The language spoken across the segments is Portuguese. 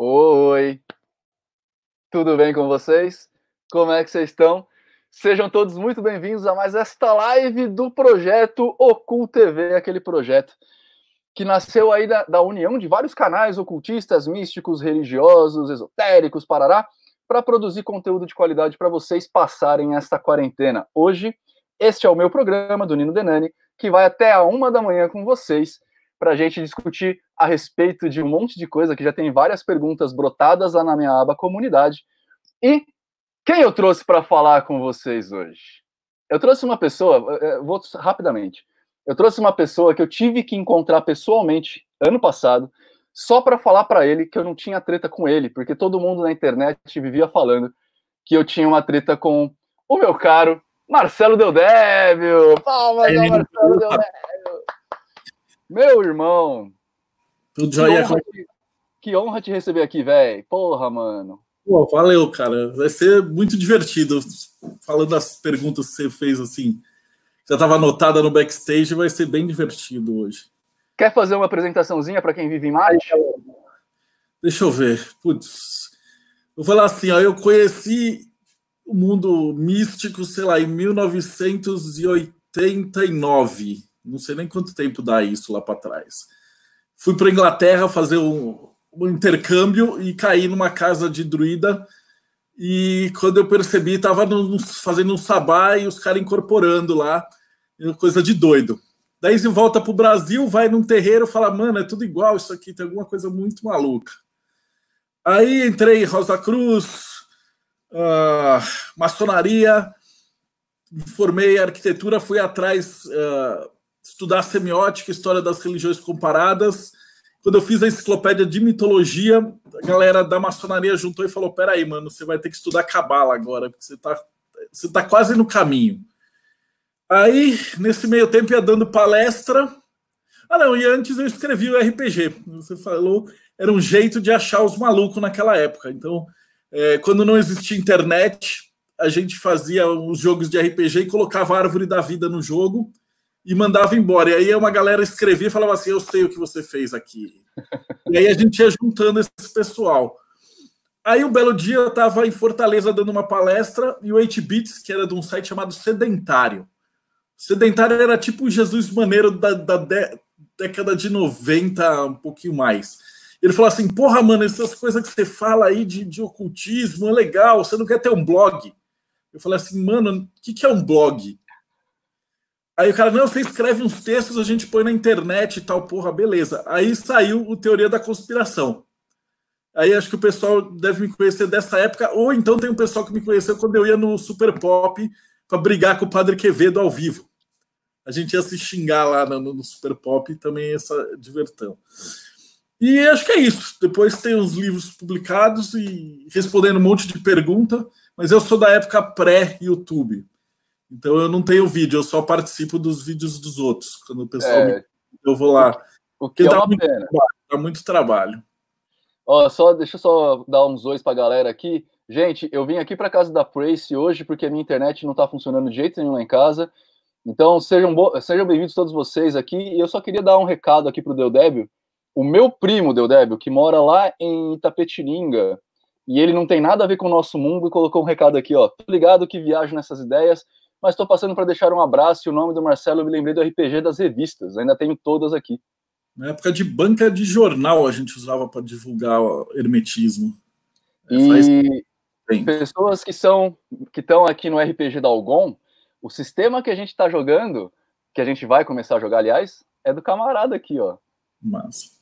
Oi! Tudo bem com vocês? Como é que vocês estão? Sejam todos muito bem-vindos a mais esta live do projeto Ocult TV, aquele projeto que nasceu aí da, da união de vários canais ocultistas, místicos, religiosos, esotéricos, parará, para produzir conteúdo de qualidade para vocês passarem esta quarentena. Hoje, este é o meu programa do Nino Denani, que vai até a uma da manhã com vocês para a gente discutir a respeito de um monte de coisa, que já tem várias perguntas brotadas lá na minha aba comunidade. E quem eu trouxe para falar com vocês hoje? Eu trouxe uma pessoa, vou rapidamente. Eu trouxe uma pessoa que eu tive que encontrar pessoalmente ano passado, só para falar para ele que eu não tinha treta com ele, porque todo mundo na internet vivia falando que eu tinha uma treta com o meu caro Marcelo Deldébio. Palmas ao Marcelo Deldébio. Meu irmão! Tudo jóia, que honra, te, que honra te receber aqui, velho. Porra, mano. Pô, valeu, cara. Vai ser muito divertido. Falando das perguntas que você fez, assim, já estava anotada no backstage, vai ser bem divertido hoje. Quer fazer uma apresentaçãozinha para quem vive em Deixa eu ver. Putz. Vou falar assim, ó, eu conheci o mundo místico, sei lá, em 1989. Não sei nem quanto tempo dá isso lá para trás. Fui para Inglaterra fazer um, um intercâmbio e caí numa casa de druida. E quando eu percebi, estava fazendo um sabá e os caras incorporando lá, coisa de doido. Daí você volta para o Brasil, vai num terreiro fala: mano, é tudo igual isso aqui, tem alguma coisa muito maluca. Aí entrei em Rosa Cruz, uh, maçonaria, formei arquitetura, fui atrás. Uh, estudar semiótica, história das religiões comparadas. Quando eu fiz a enciclopédia de mitologia, a galera da maçonaria juntou e falou: peraí, mano, você vai ter que estudar cabala agora, porque você está você tá quase no caminho. Aí, nesse meio tempo, ia dando palestra. Ah, não, e antes eu escrevi o RPG. Você falou, era um jeito de achar os malucos naquela época. Então, é, quando não existia internet, a gente fazia os jogos de RPG e colocava a árvore da vida no jogo e mandava embora. E aí uma galera escrevia e falava assim: Eu sei o que você fez aqui. e aí a gente ia juntando esse pessoal. Aí um belo dia eu estava em Fortaleza dando uma palestra e o 8Bits, que era de um site chamado Sedentário. Sedentário era tipo o Jesus Maneiro da, da de, década de 90, um pouquinho mais. Ele falou assim: Porra, mano, essas coisas que você fala aí de, de ocultismo é legal, você não quer ter um blog? Eu falei assim, mano, o que, que é um blog? Aí o cara, não, você escreve uns textos, a gente põe na internet e tal, porra, beleza. Aí saiu o Teoria da Conspiração. Aí acho que o pessoal deve me conhecer dessa época, ou então tem um pessoal que me conheceu quando eu ia no Super Pop para brigar com o Padre Quevedo ao vivo. A gente ia se xingar lá no, no Super Pop e também essa divertão. E acho que é isso. Depois tem os livros publicados e respondendo um monte de pergunta, mas eu sou da época pré-YouTube. Então eu não tenho vídeo, eu só participo dos vídeos dos outros. Quando o pessoal é, me... eu vou lá. O que, Porque é dá, tá muito trabalho, dá tá muito trabalho. Ó, só deixa eu só dar uns dois para a galera aqui. Gente, eu vim aqui para casa da Prace hoje porque a minha internet não está funcionando de jeito nenhum lá em casa. Então, sejam, bo... sejam bem-vindos todos vocês aqui. E eu só queria dar um recado aqui para o Deodébio. O meu primo, Deodébio, que mora lá em Itapetininga, e ele não tem nada a ver com o nosso mundo, colocou um recado aqui, ó. Tô ligado que viajo nessas ideias, mas estou passando para deixar um abraço e o nome do Marcelo eu me lembrei do RPG das revistas, ainda tenho todas aqui. Na época de banca de jornal a gente usava para divulgar hermetismo. É, e faz... pessoas que são que estão aqui no RPG da Algon, o sistema que a gente está jogando, que a gente vai começar a jogar, aliás, é do camarada aqui, ó. Mas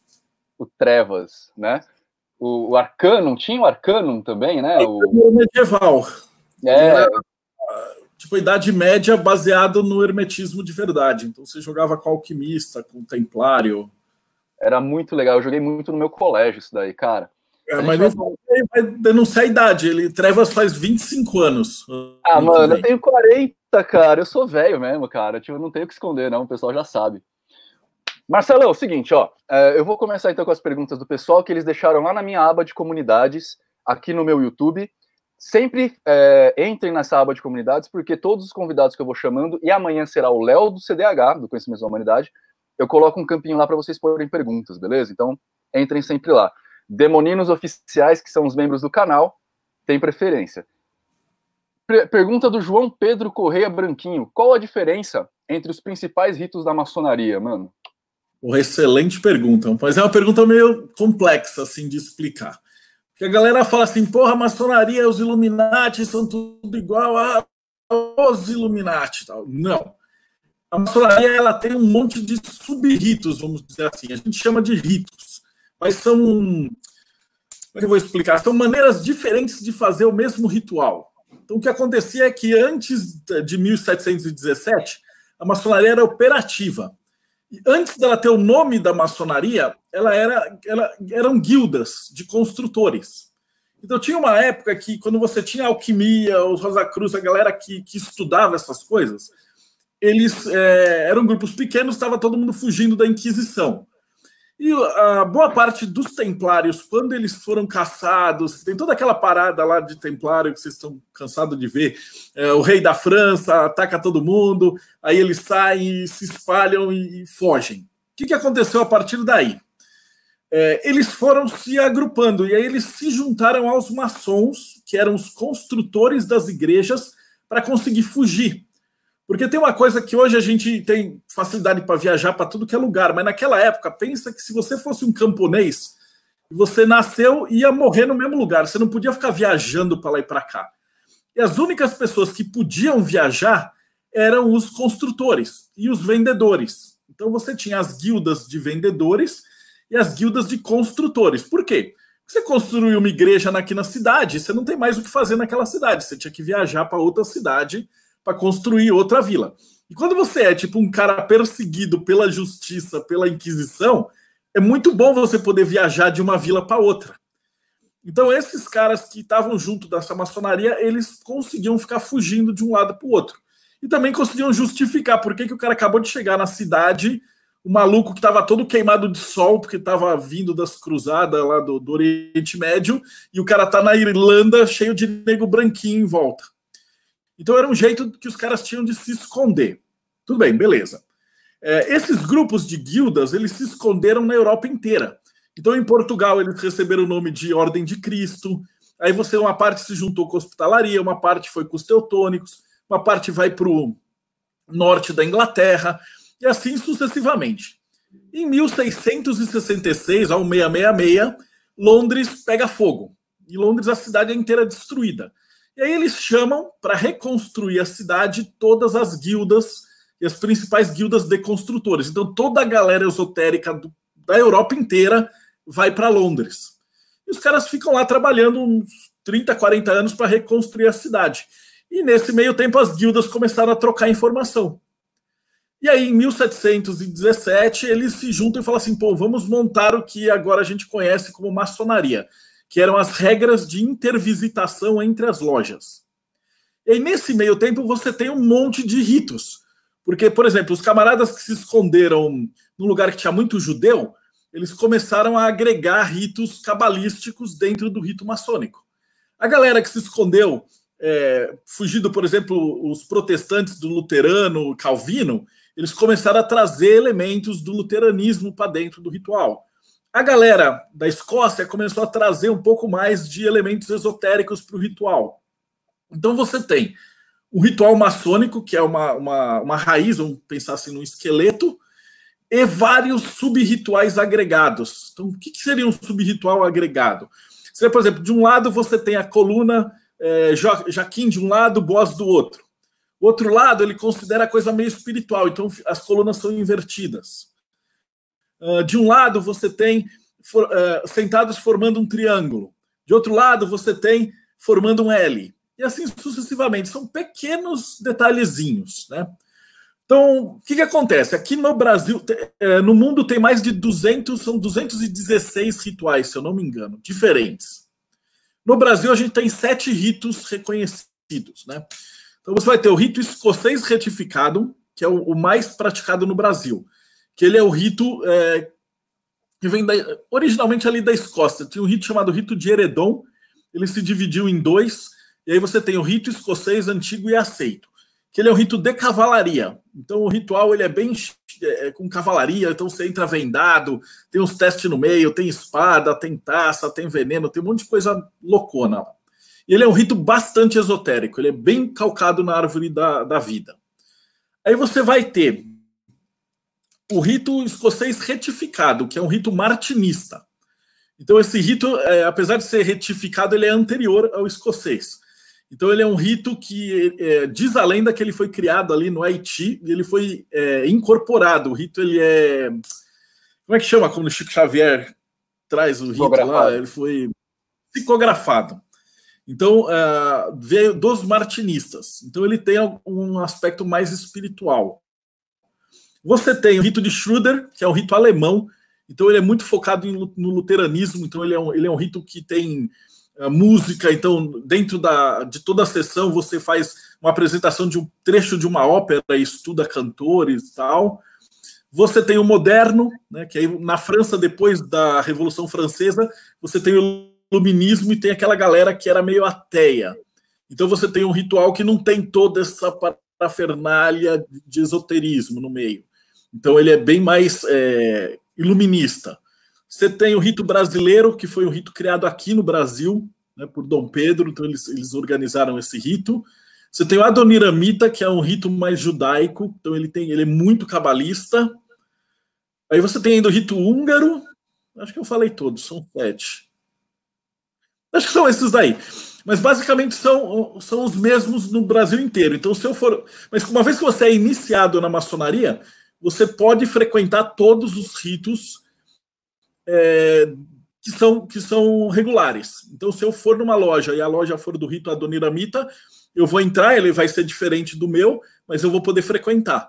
o Trevas, né? O, o Arcanum, tinha o Arcanum também, né? O medieval. É, tipo Idade Média baseado no hermetismo de verdade. Então você jogava com alquimista, com templário. Era muito legal, eu joguei muito no meu colégio isso daí, cara. É, mas não ele vai denunciar a idade, ele Trevas faz 25 anos. Ah, mano, bem. eu tenho 40, cara, eu sou velho mesmo, cara. Tipo, não tenho o que esconder, não, o pessoal já sabe. Marcelo, é o seguinte, ó, é, eu vou começar então com as perguntas do pessoal que eles deixaram lá na minha aba de comunidades, aqui no meu YouTube sempre é, entrem nessa aba de comunidades, porque todos os convidados que eu vou chamando, e amanhã será o Léo do CDH, do Conhecimento da Humanidade, eu coloco um campinho lá para vocês porem perguntas, beleza? Então, entrem sempre lá. Demoninos oficiais, que são os membros do canal, tem preferência. pergunta do João Pedro Correia Branquinho. Qual a diferença entre os principais ritos da maçonaria, mano? Porra, excelente pergunta, mas é uma pergunta meio complexa, assim, de explicar. Que a galera fala assim, porra, a maçonaria, os Illuminati são tudo igual a os Illuminati. Tal. Não. A maçonaria ela tem um monte de sub-ritos, vamos dizer assim. A gente chama de ritos. Mas são. Como é que eu vou explicar? São maneiras diferentes de fazer o mesmo ritual. Então, o que acontecia é que antes de 1717, a maçonaria era operativa. Antes dela ter o nome da maçonaria, ela era, ela, eram guildas de construtores. Então tinha uma época que quando você tinha alquimia, os Rosa Cruz, a galera que, que estudava essas coisas, eles é, eram grupos pequenos, estava todo mundo fugindo da Inquisição. E a ah, boa parte dos templários, quando eles foram caçados, tem toda aquela parada lá de templário que vocês estão cansados de ver. É, o rei da França ataca todo mundo, aí eles saem, se espalham e, fogem. O que, que aconteceu a partir daí? É, eles foram se agrupando e aí eles se juntaram aos maçons, que eram os construtores das igrejas, para conseguir fugir. Porque tem uma coisa que hoje a gente tem facilidade para viajar para tudo que é lugar, mas naquela época, pensa que se você fosse um camponês, você nasceu e ia morrer no mesmo lugar, você não podia ficar viajando para lá e para cá. E as únicas pessoas que podiam viajar eram os construtores e os vendedores. Então você tinha as guildas de vendedores e as guildas de construtores. Por quê? Você construiu uma igreja aqui na cidade, você não tem mais o que fazer naquela cidade, você tinha que viajar para outra cidade para construir outra vila. E quando você é tipo um cara perseguido pela justiça, pela Inquisição, é muito bom você poder viajar de uma vila para outra. Então esses caras que estavam junto dessa maçonaria, eles conseguiam ficar fugindo de um lado para o outro. E também conseguiam justificar por que, que o cara acabou de chegar na cidade, o maluco que estava todo queimado de sol, porque estava vindo das cruzadas lá do, do Oriente Médio, e o cara está na Irlanda cheio de nego branquinho em volta. Então era um jeito que os caras tinham de se esconder. Tudo bem, beleza. É, esses grupos de guildas, eles se esconderam na Europa inteira. Então, em Portugal, eles receberam o nome de Ordem de Cristo. Aí você, uma parte se juntou com a hospitalaria, uma parte foi com os teutônicos, uma parte vai para o norte da Inglaterra, e assim sucessivamente. Em 1666, ao 666, Londres pega fogo. E Londres, a cidade é inteira destruída. E aí eles chamam para reconstruir a cidade todas as guildas e as principais guildas de construtores. Então toda a galera esotérica do, da Europa inteira vai para Londres. E os caras ficam lá trabalhando uns 30, 40 anos para reconstruir a cidade. E nesse meio tempo as guildas começaram a trocar informação. E aí, em 1717, eles se juntam e falam assim: pô, vamos montar o que agora a gente conhece como maçonaria que eram as regras de intervisitação entre as lojas. E nesse meio tempo você tem um monte de ritos. Porque, por exemplo, os camaradas que se esconderam num lugar que tinha muito judeu, eles começaram a agregar ritos cabalísticos dentro do rito maçônico. A galera que se escondeu, é, fugindo, por exemplo, os protestantes do luterano Calvino, eles começaram a trazer elementos do luteranismo para dentro do ritual. A galera da Escócia começou a trazer um pouco mais de elementos esotéricos para o ritual. Então você tem o ritual maçônico, que é uma, uma, uma raiz, vamos pensar assim, no esqueleto, e vários sub-rituais agregados. Então, o que, que seria um sub-ritual agregado? Seria, por exemplo, de um lado você tem a coluna é, Jaquim de um lado, Boas do outro. O outro lado ele considera a coisa meio espiritual, então as colunas são invertidas. Ah, de um lado você tem for, uh, sentados formando um triângulo, de outro lado você tem formando um L, e assim sucessivamente. São pequenos detalhezinhos, né? Então, o que, que acontece? Aqui no Brasil, é, no mundo tem mais de 200, são 216 rituais, se eu não me engano, diferentes. No Brasil, a gente tem sete ritos reconhecidos, né? Então, você vai ter o rito escocês retificado, que é o, o mais praticado no Brasil que ele é o rito é, que vem da, originalmente ali da Escócia. Tinha um rito chamado rito de Heredon, ele se dividiu em dois, e aí você tem o rito escocês antigo e aceito, que ele é o rito de cavalaria. Então o ritual ele é bem é, é, com cavalaria, então você entra vendado, tem uns testes no meio, tem espada, tem taça, tem veneno, tem um monte de coisa loucona. E ele é um rito bastante esotérico, ele é bem calcado na árvore da, da vida. Aí você vai ter o rito escocês retificado, que é um rito martinista. Então, esse rito, é, apesar de ser retificado, ele é anterior ao escocês. Então, ele é um rito que é, diz a lenda que ele foi criado ali no Haiti e ele foi é, incorporado. O rito, ele é. Como é que chama quando o Chico Xavier traz o rito lá? Ele foi psicografado. Então, uh, veio dos martinistas. Então, ele tem um aspecto mais espiritual. Você tem o rito de Schröder, que é o rito alemão, então ele é muito focado em, no luteranismo, então ele é um, ele é um rito que tem eh, música, então dentro da, de toda a sessão você faz uma apresentação de um trecho de uma ópera, estuda cantores e tal. Você tem o moderno, né, que aí na França, depois da Revolução Francesa, você tem o iluminismo e tem aquela galera que era meio ateia. Então você tem um ritual que não tem toda essa parafernália de esoterismo no meio. Então ele é bem mais é, iluminista. Você tem o rito brasileiro, que foi um rito criado aqui no Brasil, né, por Dom Pedro, então eles, eles organizaram esse rito. Você tem o Adoniramita, que é um rito mais judaico, então ele tem, ele é muito cabalista. Aí você tem ainda o rito húngaro, acho que eu falei todos, são sete. Acho que são esses daí. Mas basicamente são, são os mesmos no Brasil inteiro. Então, se eu for. Mas uma vez que você é iniciado na maçonaria, você pode frequentar todos os ritos é, que, são, que são regulares. Então, se eu for numa loja e a loja for do rito Adoniramita, eu vou entrar, ele vai ser diferente do meu, mas eu vou poder frequentar.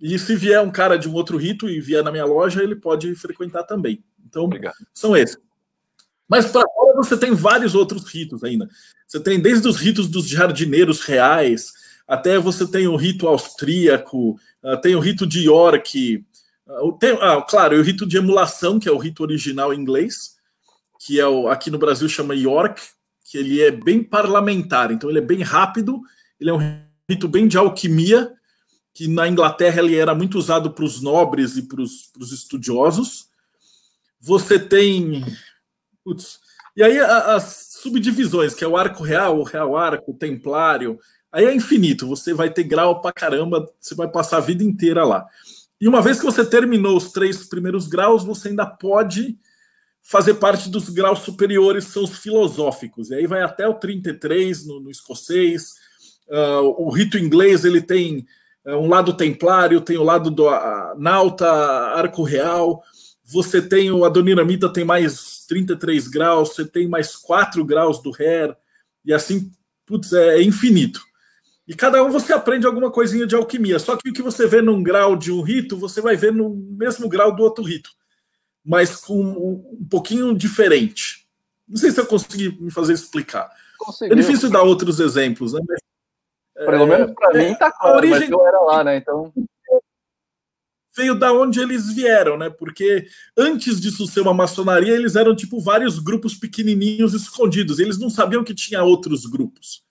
E se vier um cara de um outro rito e vier na minha loja, ele pode frequentar também. Então, Obrigado. são esses. Mas para fora você tem vários outros ritos ainda. Você tem desde os ritos dos jardineiros reais, até você tem o rito austríaco, ah, tem o rito de York, ah, tem, ah, claro, o rito de emulação, que é o rito original em inglês, que é o, aqui no Brasil chama York, que ele é bem parlamentar, então ele é bem rápido, ele é um rito bem de alquimia, que na Inglaterra ele era muito usado para os nobres e para os estudiosos. Você tem. Putz, e aí as subdivisões, que é o arco real, o real arco, o templário, Aí é infinito, você vai ter grau pra caramba, você vai passar a vida inteira lá. E uma vez que você terminou os três primeiros graus, você ainda pode fazer parte dos graus superiores, são os filosóficos. E aí vai até o 33 no, no escocês. Uh, o rito inglês ele tem uh, um lado templário, tem o lado do uh, nauta, arco real. Você tem o Adoniramita tem mais 33 graus, você tem mais 4 graus do Her, e assim, putz, é, é infinito. E cada um você aprende alguma coisinha de alquimia. Só que o que você vê num grau de um rito, você vai ver no mesmo grau do outro rito, mas com um, pouquinho diferente. Não sei se eu consegui me fazer explicar. Conseguiu. É difícil dar outros exemplos, né? É, pelo é, menos para é, mim tá claro, a origem... mas eu era lá, né? Então veio da onde eles vieram, né? Porque antes disso ser uma maçonaria, eles eram tipo vários grupos pequenininhos escondidos. Eles não sabiam que tinha outros grupos.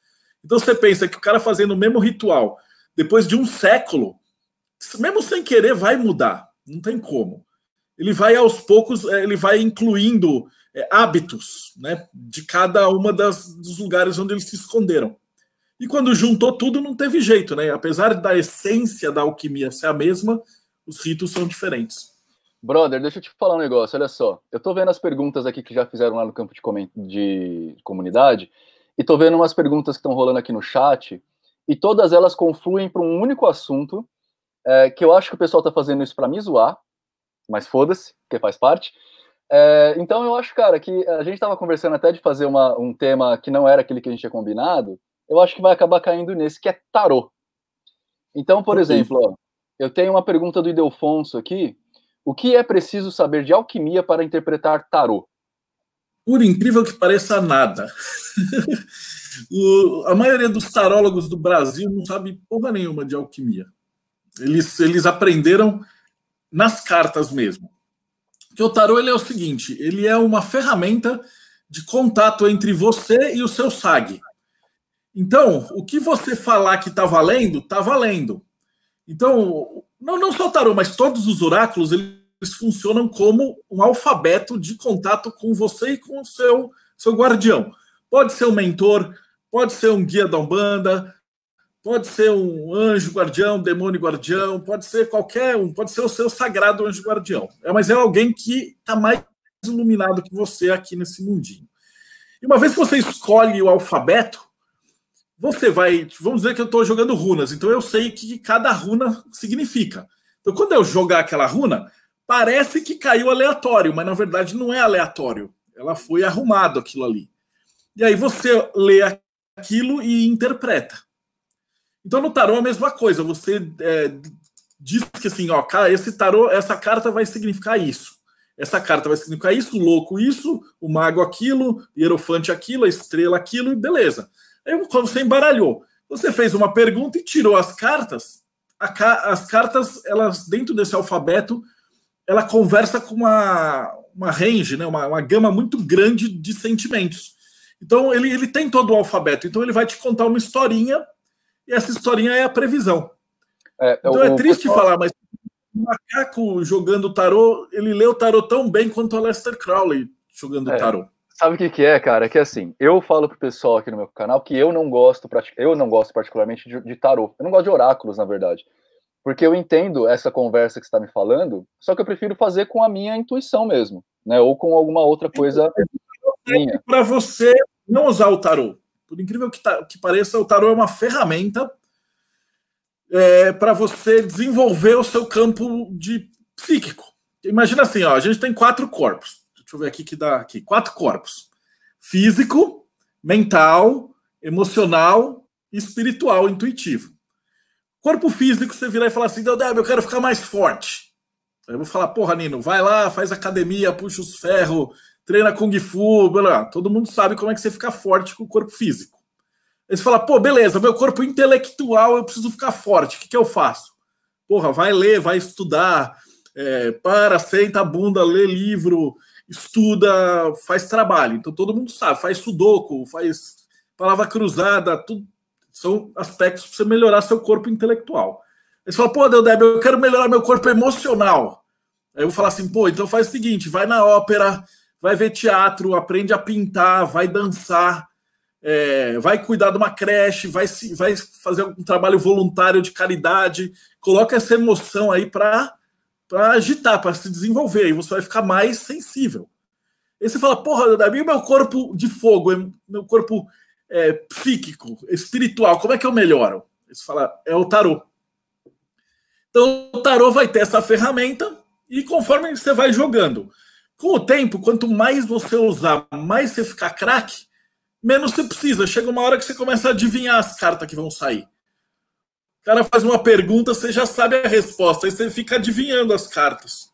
Então você pensa que o cara fazendo o mesmo ritual, depois de um século, mesmo sem querer, vai mudar. Não tem como. Ele vai aos poucos, é, ele vai incluindo é, hábitos né, de cada uma das, dos lugares onde eles se esconderam. E quando juntou tudo, não teve jeito, né? Apesar da essência da alquimia ser a mesma, os ritos são diferentes. Brother, deixa eu te falar um negócio, olha só. Eu tô vendo as perguntas aqui que já fizeram lá no campo de, de comunidade. E tô vendo umas perguntas que estão rolando aqui no chat, e todas elas confluem para um único assunto, é, que eu acho que o pessoal tá fazendo isso para me zoar, mas foda-se, que faz parte. É, então eu acho, cara, que a gente tava conversando até de fazer uma, um tema que não era aquele que a gente tinha combinado, eu acho que vai acabar caindo nesse, que é tarô. Então, por exemplo, ó, eu tenho uma pergunta do Idelfonso aqui. O que é preciso saber de alquimia para interpretar tarô? por incrível que pareça, nada. o, a maioria dos tarólogos do Brasil não sabe porra nenhuma de alquimia. Eles, eles aprenderam nas cartas mesmo. Que o tarô ele é o seguinte, ele é uma ferramenta de contato entre você e o seu SAG. Então, o que você falar que está valendo, está valendo. Então, não, não só o tarô, mas todos os oráculos, eles eles funcionam como um alfabeto de contato com você e com o seu, seu guardião. Pode ser um mentor, pode ser um guia da Umbanda, pode ser um anjo guardião, demônio guardião, pode ser qualquer um, pode ser o seu sagrado anjo guardião. É, mas é alguém que está mais iluminado que você aqui nesse mundinho. E uma vez que você escolhe o alfabeto, você vai. Vamos dizer que eu estou jogando runas, então eu sei o que cada runa significa. Então, quando eu jogar aquela runa, parece que caiu aleatório, mas na verdade não é aleatório. Ela foi arrumado aquilo ali. E aí você lê aquilo e interpreta. Então no tarô é a mesma coisa. Você é, diz que assim, ó, cara, esse tarô, essa carta vai significar isso. Essa carta vai significar isso, o louco isso, o mago aquilo, hierofante aquilo, a estrela aquilo, e beleza. Aí quando você embaralhou, você fez uma pergunta e tirou as cartas. Ca as cartas, elas dentro desse alfabeto, ela conversa com uma, uma range, né, uma, uma gama muito grande de sentimentos. Então ele, ele tem todo o alfabeto, então ele vai te contar uma historinha, e essa historinha é a previsão. É, é então é o, é triste falar, mas o macaco jogando tarô, ele lê o tarô tão bem quanto o Lester Crowley jogando é. tarô. Sabe o que, que, é, cara? É que assim, eu falo pro pessoal aqui no meu canal que eu não gosto, eu não gosto particularmente de, de tarô. Eu não gosto de oráculos, na verdade. Porque eu entendo essa conversa que está me falando, só que eu prefiro fazer com a minha intuição mesmo, né? Ou com alguma outra coisa então, minha. Para você não usar o tarô. Por incrível que, tá, que pareça, o tarô é uma ferramenta é, para você desenvolver o seu campo de psíquico. Imagina assim, ó, a gente tem quatro corpos. Deixa eu ver aqui que dá aqui. Quatro corpos: físico, mental, emocional, espiritual, intuitivo. Corpo físico, você virar e falar assim, Deodébio, eu quero ficar mais forte. Eu vou falar, porra, Nino, vai lá, faz academia, puxa os ferros, treina Kung Fu, blá. todo mundo sabe como é que você fica forte com o corpo físico. Aí você fala, pô, beleza, meu corpo intelectual, eu preciso ficar forte, o que, que eu faço? Porra, vai ler, vai estudar, é, para, senta a bunda, lê livro, estuda, faz trabalho. Então todo mundo sabe, faz sudoku, faz palavra cruzada, tudo, são aspectos para você melhorar seu corpo intelectual. Aí você fala, pô, Deodeb, eu quero melhorar meu corpo emocional. Aí eu vou falar assim, pô, então faz o seguinte: vai na ópera, vai ver teatro, aprende a pintar, vai dançar, é, vai cuidar de uma creche, vai, se, vai fazer um trabalho voluntário de caridade. Coloca essa emoção aí para agitar, para se desenvolver. E você vai ficar mais sensível. Aí você fala, porra, o meu corpo de fogo, é, meu corpo é, psíquico, espiritual, como é que eu melhoro? Eles falam, é o tarô. Então, o tarô vai ter essa ferramenta e conforme você vai jogando. Com o tempo, quanto mais você usar, mais você ficar craque, menos você precisa. Chega uma hora que você começa a adivinhar as cartas que vão sair. O cara faz uma pergunta, você já sabe a resposta, aí você fica adivinhando as cartas.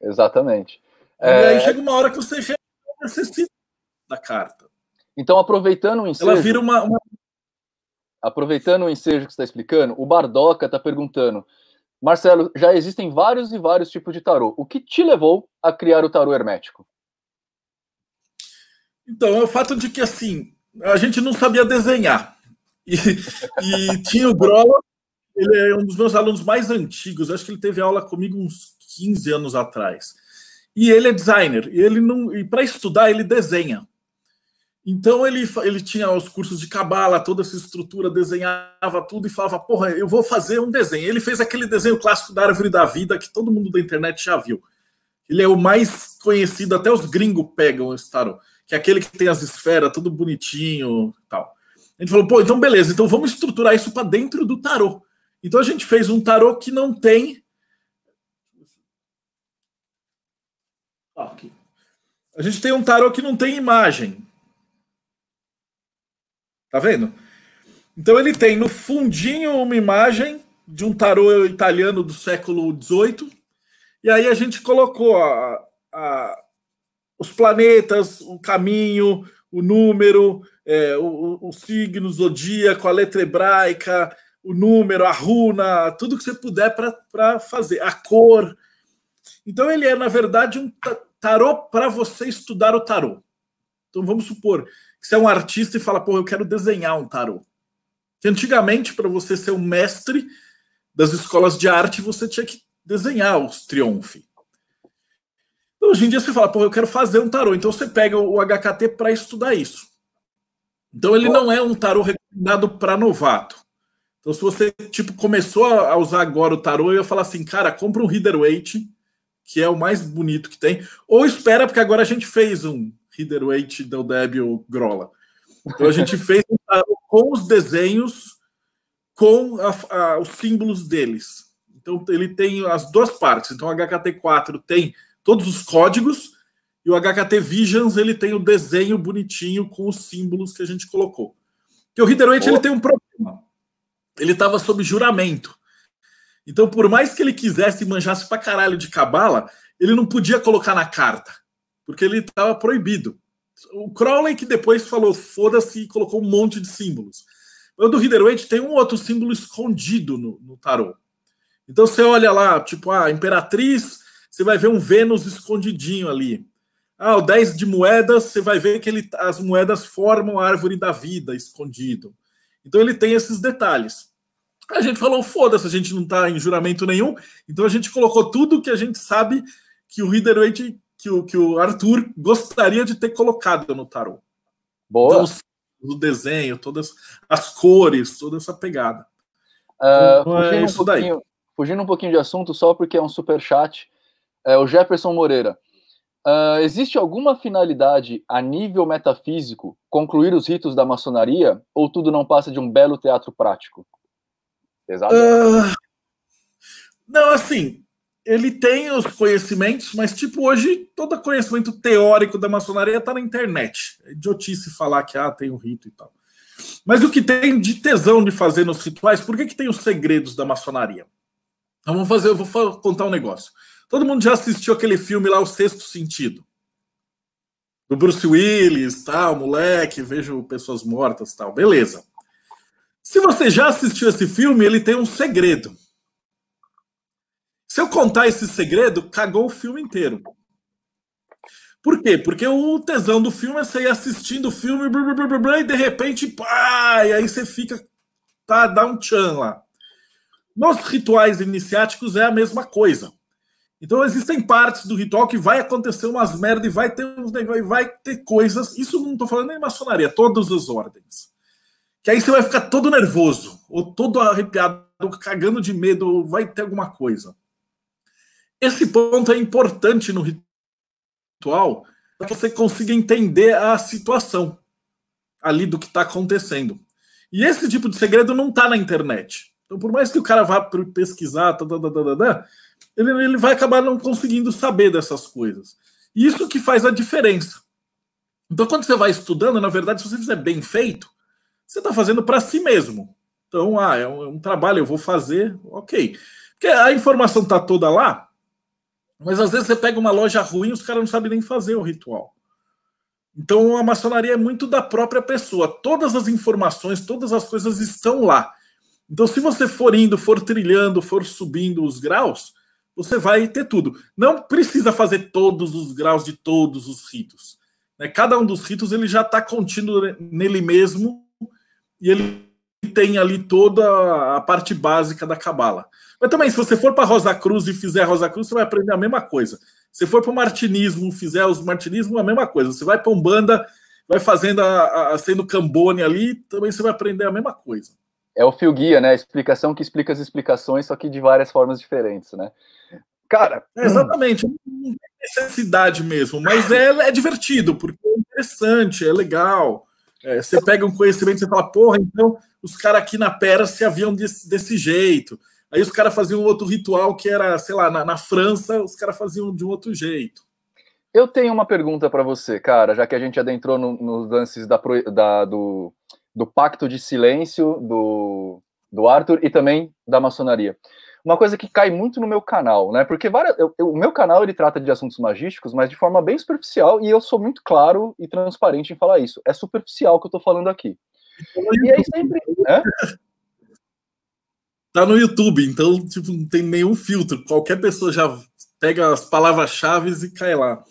Exatamente. E é... aí chega uma hora que você já necessita da carta. Então, aproveitando o ensejo. Ela vira uma, uma... Aproveitando o ensejo que você está explicando, o Bardoca está perguntando. Marcelo, já existem vários e vários tipos de tarô. O que te levou a criar o tarô hermético? Então, é o fato de que, assim, a gente não sabia desenhar. E, e tinha o Grola, ele é um dos meus alunos mais antigos, acho que ele teve aula comigo uns 15 anos atrás. E ele é designer, e e para estudar ele desenha. Então ele, ele tinha os cursos de cabala, toda essa estrutura, desenhava tudo e falava: Porra, eu vou fazer um desenho. Ele fez aquele desenho clássico da árvore da vida que todo mundo da internet já viu. Ele é o mais conhecido, até os gringos pegam esse tarô, que é aquele que tem as esferas, tudo bonitinho tal. A gente falou: Pô, então beleza, então vamos estruturar isso para dentro do tarô. Então a gente fez um tarô que não tem. Ah, a gente tem um tarô que não tem imagem Tá vendo? Então ele tem no fundinho uma imagem de um tarô italiano do século XVIII. E aí a gente colocou a, a, os planetas, o caminho, o número, é, o, o, signo, o zodíaco, a letra hebraica, o número, a runa, tudo que você puder para fazer, a cor. Então ele é, na verdade, um tarô para você estudar o tarô. Então vamos supor que você é um artista e fala, pô, eu quero desenhar um tarô. Que antigamente, para você ser um mestre das escolas de arte, você tinha que desenhar os triunfos. Então, hoje em dia, você fala, pô, eu quero fazer um tarô. Então, você pega o HKT para estudar isso. Então, ele não é um tarô recomendado para novato. Então, se você tipo começou a usar agora o tarô, eu ia falar assim, cara, compra um Rider Waite, que é o mais bonito que tem, ou espera, porque agora a gente fez um Riderwaite, Del Débil, Grola. Então a gente fez ah, com os desenhos, com a, a, os símbolos deles. Então ele tem as duas partes. Então o HKT4 tem todos os códigos e o HKT Visions ele tem o desenho bonitinho com os símbolos que a gente colocou. Porque o Riderwaite ele tem um problema. Ele estava sob juramento. Então por mais que ele quisesse manjasse pra caralho de cabala, ele não podia colocar na carta porque ele estava proibido. O Crowley que depois falou foda-se e colocou um monte de símbolos. O do Rider-Waite tem um outro símbolo escondido no, no tarô. Então você olha lá, tipo, a ah, Imperatriz, você vai ver um Vênus escondidinho ali. Ah, o 10 de moedas, você vai ver que ele, as moedas formam a árvore da vida escondido. Então ele tem esses detalhes. A gente falou, foda-se, a gente não está em juramento nenhum, então a gente colocou tudo que a gente sabe que o Rider-Waite que o, que o Arthur gostaria de ter colocado no tarô. Boa. Então, o desenho, todas as cores, toda essa pegada. Uh, então, é fugindo, é um isso daí. fugindo um pouquinho de assunto, só porque é um super chat, é o Jefferson Moreira. Uh, existe alguma finalidade a nível metafísico concluir os ritos da maçonaria ou tudo não passa de um belo teatro prático? Exato. Uh, ah, não, assim, ele tem os conhecimentos, mas tipo, hoje todo conhecimento teórico da maçonaria está na internet. É idiotice falar que ah, tem o um rito e tal. Mas o que tem de tesão de fazer nos rituais, por que, que tem os segredos da maçonaria? Então vamos fazer, eu vou contar um negócio. Todo mundo já assistiu aquele filme lá, O Sexto Sentido. Do Bruce Willis, tal, moleque, vejo pessoas mortas, tal. Beleza. Se você já assistiu esse filme, ele tem um segredo se eu contar esse segredo, cagou o filme inteiro. Por quê? Porque o tesão do filme é ir assistindo o filme blá, blá, blá, blá, e de repente, pá, e aí você fica, tá, dá um tchan lá. Nos rituais iniciáticos é a mesma coisa. Então existem partes do ritual que vai acontecer umas merda e vai ter uns negócios, vai ter coisas. Isso não estou falando nem maçonaria, todas as ordens. Que aí você vai ficar todo nervoso, ou todo arrepiado, cagando de medo, ou vai ter alguma coisa. Esse ponto é importante no ritual para você consiga entender a situação ali do que está acontecendo. E esse tipo de segredo não está na internet. Então, por mais que o cara vá pesquisar, tá tá tá, tá, tá, tá, ele, ele vai acabar não conseguindo saber dessas coisas. E isso que faz a diferença. Então, quando você vai estudando, na verdade, se você fizer bem feito, você está fazendo para si mesmo. Então, ah, é um, é um, trabalho, eu vou fazer, ok. Porque a informação está toda lá, mas às vezes você pega uma loja ruim, os caras não sabem nem fazer o ritual. Então a maçonaria é muito da própria pessoa. Todas as informações, todas as coisas estão lá. Então, se você for indo, for trilhando, for subindo os graus, você vai ter tudo. Não precisa fazer todos os graus de todos os ritos. Né? Cada um dos ritos ele já está contido nele mesmo e ele tem ali toda a parte básica da cabala. Mas também, se você for para Rosa Cruz e fizer Rosa Cruz, você vai aprender a mesma coisa. Se for para o martinismo, fizer os martinismo, a mesma coisa. Você vai para Umbanda, vai fazendo a, a, sendo cambone ali, também você vai aprender a mesma coisa. É o fio guia, né? A explicação que explica as explicações, só que de várias formas diferentes, né? Cara, é, exatamente, não tem é necessidade mesmo, mas é, é divertido, porque é interessante, é legal. É, você pega um conhecimento e fala, porra, então os caras aqui na Pera se haviam desse, desse jeito. Aí os caras faziam outro ritual que era, sei lá, na, na França, os caras faziam de um outro jeito. Eu tenho uma pergunta para você, cara, já que a gente adentrou no, nos lances da, da, do, do Pacto de Silêncio, do, do Arthur e também da maçonaria. Uma coisa que cai muito no meu canal, né? Porque várias, eu, eu, o meu canal ele trata de assuntos magísticos, mas de forma bem superficial e eu sou muito claro e transparente em falar isso. É superficial o que eu tô falando aqui. Então, e aí sempre. Né? tá no YouTube, então tipo, não tem nenhum filtro. Qualquer pessoa já pega as palavras-chave e cai lá.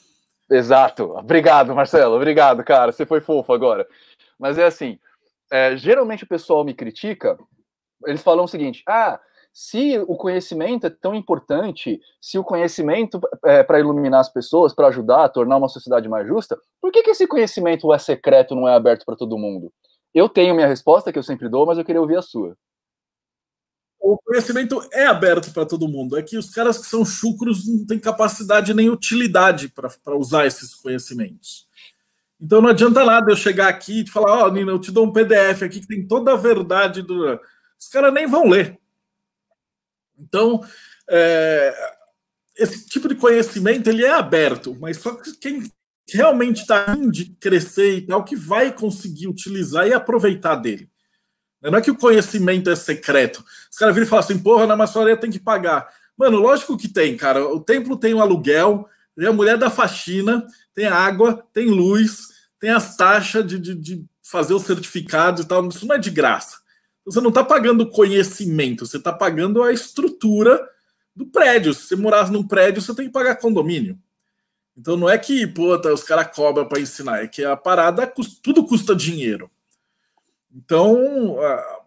Exato. Obrigado, Marcelo. Obrigado, cara. Você foi fofo agora. Mas é assim: é, geralmente o pessoal me critica, eles falam o seguinte: ah, se o conhecimento é tão importante, se o conhecimento é para iluminar as pessoas, para ajudar a tornar uma sociedade mais justa, por que, que esse conhecimento é secreto, não é aberto para todo mundo? Eu tenho minha resposta que eu sempre dou, mas eu queria ouvir a sua o conhecimento é aberto para todo mundo. É que os caras que são chucros não têm capacidade nem utilidade para usar esses conhecimentos. Então não adianta nada eu chegar aqui e falar, ó, oh, Nina, eu te dou um PDF aqui que tem toda a verdade do. Os caras nem vão ler. Então, é... esse tipo de conhecimento ele é aberto, mas só quem realmente está indo de crescer e tal que vai conseguir utilizar e aproveitar dele. Não é que o conhecimento é secreto. Os caras viram e falam assim, porra, na maçonaria tem que pagar. Mano, lógico que tem, cara. O templo tem o um aluguel, tem a mulher da faxina, tem água, tem luz, tem as taxas de, de, de fazer o certificado e tal. Isso não é de graça. Então, você não está pagando conhecimento, você está pagando a estrutura do prédio. Se você morar num prédio, você tem que pagar condomínio. Então não é que, puta, os caras cobram para ensinar, é que a parada tudo custa dinheiro. Então, ah,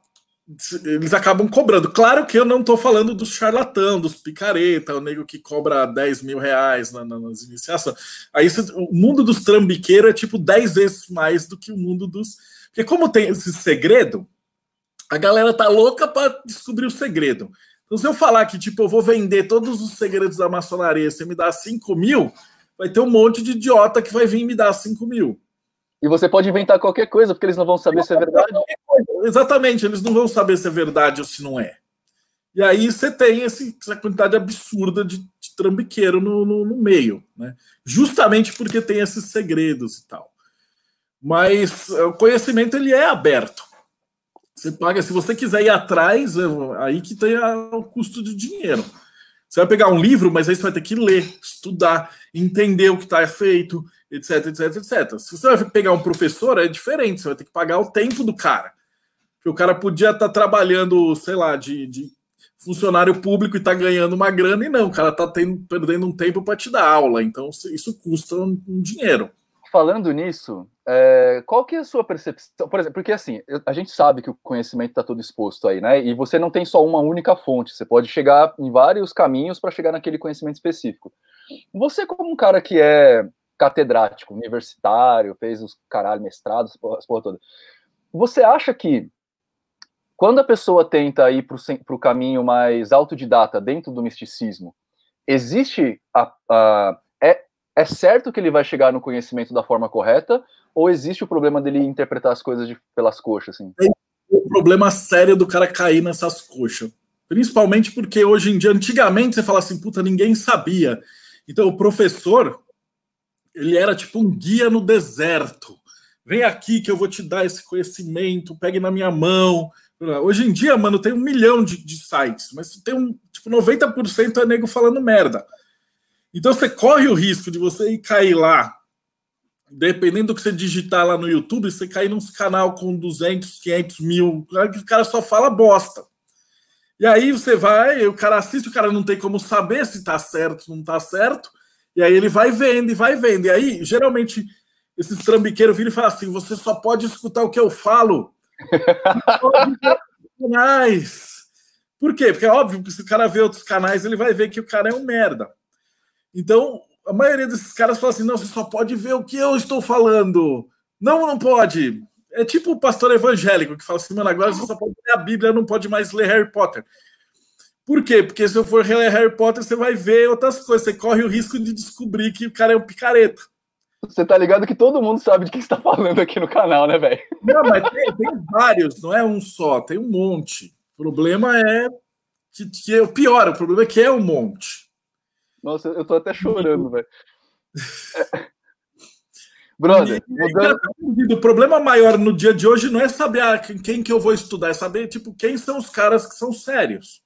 eles acabam cobrando. Claro que eu não estou falando dos charlatãs, dos picareta, o nego que cobra 10 mil reais na, na, nas iniciações. Aí o mundo dos trambiqueiros é tipo 10 vezes mais do que o mundo dos. Porque como tem esse segredo, a galera tá louca para descobrir o segredo. Então, se eu falar que, tipo, eu vou vender todos os segredos da maçonaria, você me dá 5 mil, vai ter um monte de idiota que vai vir me dar 5 mil. E você pode inventar qualquer coisa, porque eles não vão saber se é verdade. Exatamente, eles não vão saber se é verdade ou se não é. E aí você tem esse, essa quantidade absurda de, de trambiqueiro no, no, no, meio, né? Justamente porque tem esses segredos e tal. Mas é, o conhecimento ele é aberto. Você paga, se você quiser ir atrás, é, aí que tem o custo de dinheiro. Você vai pegar um livro, mas aí você vai ter que ler, estudar, entender o que está feito, etc, etc, etc. Se você vai pegar um professor, é diferente, você vai ter que pagar o tempo do cara. Porque o cara podia estar tá trabalhando, sei lá, de, de funcionário público e estar tá ganhando uma grana, e não, o cara está perdendo um tempo para te dar aula, então isso custa um, um dinheiro. Falando nisso, é, qual que é a sua percepção? Por exemplo, porque assim, a gente sabe que o conhecimento está todo exposto aí, né? E você não tem só uma única fonte, você pode chegar em vários caminhos para chegar naquele conhecimento específico. Você, como um cara que é catedrático, universitário, fez os caralho, mestrados, as porra toda. Você acha que quando a pessoa tenta ir para o caminho mais autodidata dentro do misticismo, existe a, a, é, é certo que ele vai chegar no conhecimento da forma correta ou existe o problema dele interpretar as coisas de, pelas coxas assim? Tem é um problema sério do cara cair nessas coxas. Principalmente porque hoje em dia, antigamente você fala assim, puta, ninguém sabia. Então o professor, ele era tipo um guia no deserto. Vem aqui que eu vou te dar esse conhecimento, pegue na minha mão. Hoje em dia, mano, tem um milhão de, de sites, mas tem um tipo 90% é nego falando merda. Então você corre o risco de você ir cair lá, dependendo do que você digitar lá no YouTube, você cair num canal com 200, 500 mil, que o cara só fala bosta. E aí você vai, o cara assiste, o cara não tem como saber se tá certo, não tá certo. E aí ele vai vendo e vai vendo. E aí, geralmente, esse trambiqueiro vira e fala assim: você só pode escutar o que eu falo. canais. Por quê? Porque é óbvio que se o cara vê outros canais, ele vai ver que o cara é um merda. Então, a maioria desses caras fala assim: não, você só pode ver o que eu estou falando. Não, não pode. É tipo o pastor evangélico que fala assim, mano, agora você só pode ler a Bíblia, não pode mais ler Harry Potter. Por quê? Porque se eu for Harry Potter, você vai ver outras coisas. Você corre o risco de descobrir que o cara é um picareta. Você tá ligado que todo mundo sabe de quem está falando aqui no canal, né, velho? Não, mas tem, tem, vários, não é um só, tem um monte. O problema é que, que é o pior, o problema é que é um monte. Nossa, eu tô até chorando, velho. Brother, e, é mudando... o problema maior no dia de hoje não é saber ah, quem que eu vou estudar, é saber tipo quem são os caras que são sérios.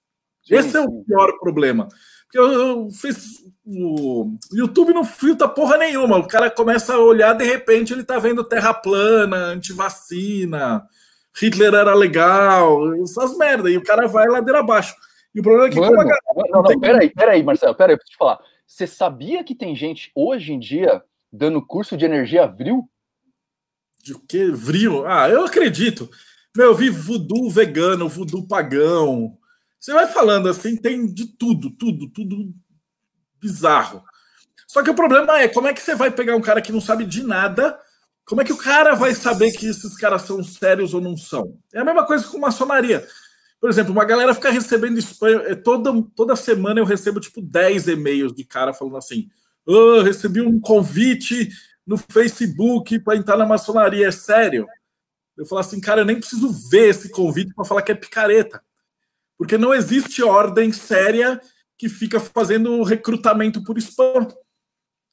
Sim, Esse é o pior problema. Porque eu, eu fiz. O YouTube não filtra porra nenhuma. O cara começa a olhar, de repente, ele tá vendo terra plana, antivacina, Hitler era legal, essas merdas. E o cara vai ladeira abaixo. E o problema é que. Mano, galera, não, não, não, peraí, peraí, Marcelo, peraí, preciso te falar. Você sabia que tem gente hoje em dia dando curso de energia vril? De que? Vril? Ah, eu acredito. Meu, eu vi voodoo vegano, voodoo pagão, você vai falando assim, tem de tudo, tudo, tudo bizarro. Só que o problema é como é que você vai pegar um cara que não sabe de nada? Como é que o cara vai saber que esses caras são sérios ou não são? É a mesma coisa com maçonaria. Por exemplo, uma galera fica recebendo espanha. É, toda, toda semana eu recebo tipo 10 e-mails de cara falando assim: oh, recebi um convite no Facebook para entrar na maçonaria, é sério? Eu falo assim, cara, eu nem preciso ver esse convite para falar que é picareta. Porque não existe ordem séria que fica fazendo recrutamento por spam.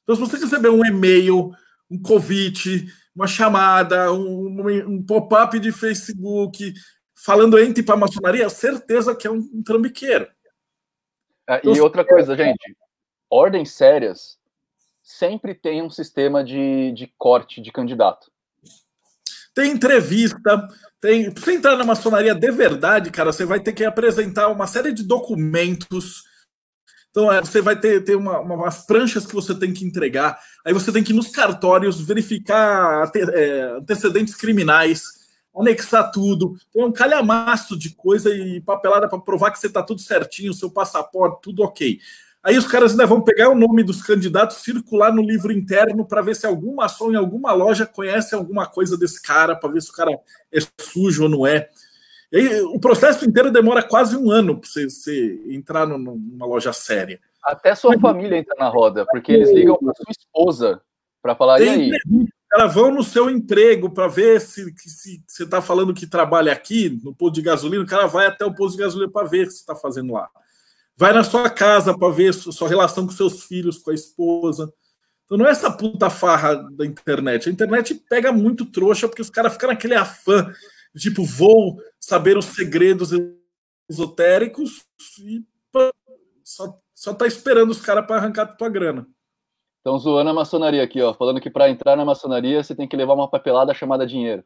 Então, se você receber um e-mail, um convite, uma chamada, um, um pop-up de Facebook falando em tipo maçonaria, certeza que é um, um trambiqueiro. Ah, e então, outra coisa, gente, ordens sérias sempre tem um sistema de, de corte de candidato. Tem entrevista, tem, pra você entrar na maçonaria de verdade, cara, você vai ter que apresentar uma série de documentos. Então, é, você vai ter, ter uma, uma, umas pranchas que você tem que entregar. Aí você tem que ir nos cartórios verificar ante, é, antecedentes criminais, anexar tudo. Tem então, é um calhamaço de coisa e papelada para provar que você está tudo certinho, seu passaporte, tudo ok. Aí os caras ainda vão pegar o nome dos candidatos, circular no livro interno para ver se algum ação em alguma loja conhece alguma coisa desse cara, para ver se o cara é sujo ou não é. Aí, o processo inteiro demora quase um ano para você, você, entrar numa loja séria. Até sua Mas, família entra na roda, porque eles ligam para sua esposa para falar e aí. Elas vão no seu emprego para ver se, se você está falando que trabalha aqui no posto de gasolina. O cara vai até o posto de gasolina para ver o que você está fazendo lá. Vai na sua casa para ver sua relação com seus filhos, com a esposa. Então não é essa puta farra da internet. A internet pega muito trouxa porque os caras ficam naquele afã, tipo, vou saber os segredos esotéricos e só, só tá esperando os caras para arrancar a tua grana. Estão zoando a maçonaria aqui, ó, falando que para entrar na maçonaria você tem que levar uma papelada chamada dinheiro.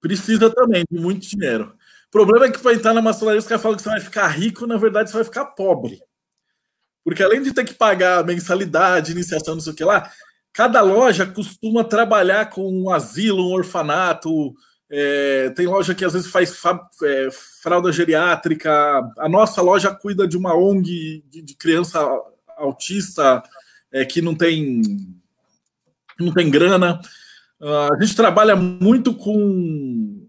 Precisa também de muito dinheiro problema é que para entrar na maçonaria os caras falam que você vai ficar rico, na verdade você vai ficar pobre. Porque além de ter que pagar mensalidade, iniciação, não sei o que lá, cada loja costuma trabalhar com um asilo, um orfanato. É, tem loja que às vezes faz é, fralda geriátrica. A nossa loja cuida de uma ONG de, de criança autista é, que não tem, não tem grana. Uh, a gente trabalha muito com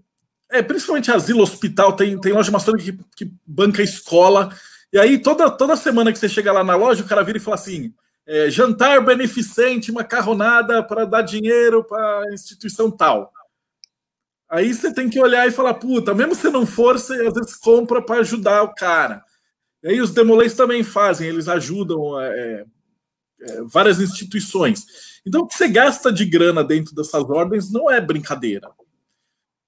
é, principalmente asilo, hospital, tem, tem loja maçônica que, que banca escola. E aí, toda, toda semana que você chega lá na loja, o cara vira e fala assim: é, jantar beneficente, macarronada para dar dinheiro para a instituição tal. Aí você tem que olhar e falar: puta, mesmo se não for, você às vezes compra para ajudar o cara. E aí os demolês também fazem, eles ajudam é, é, é, várias instituições. Então, o que você gasta de grana dentro dessas ordens não é brincadeira.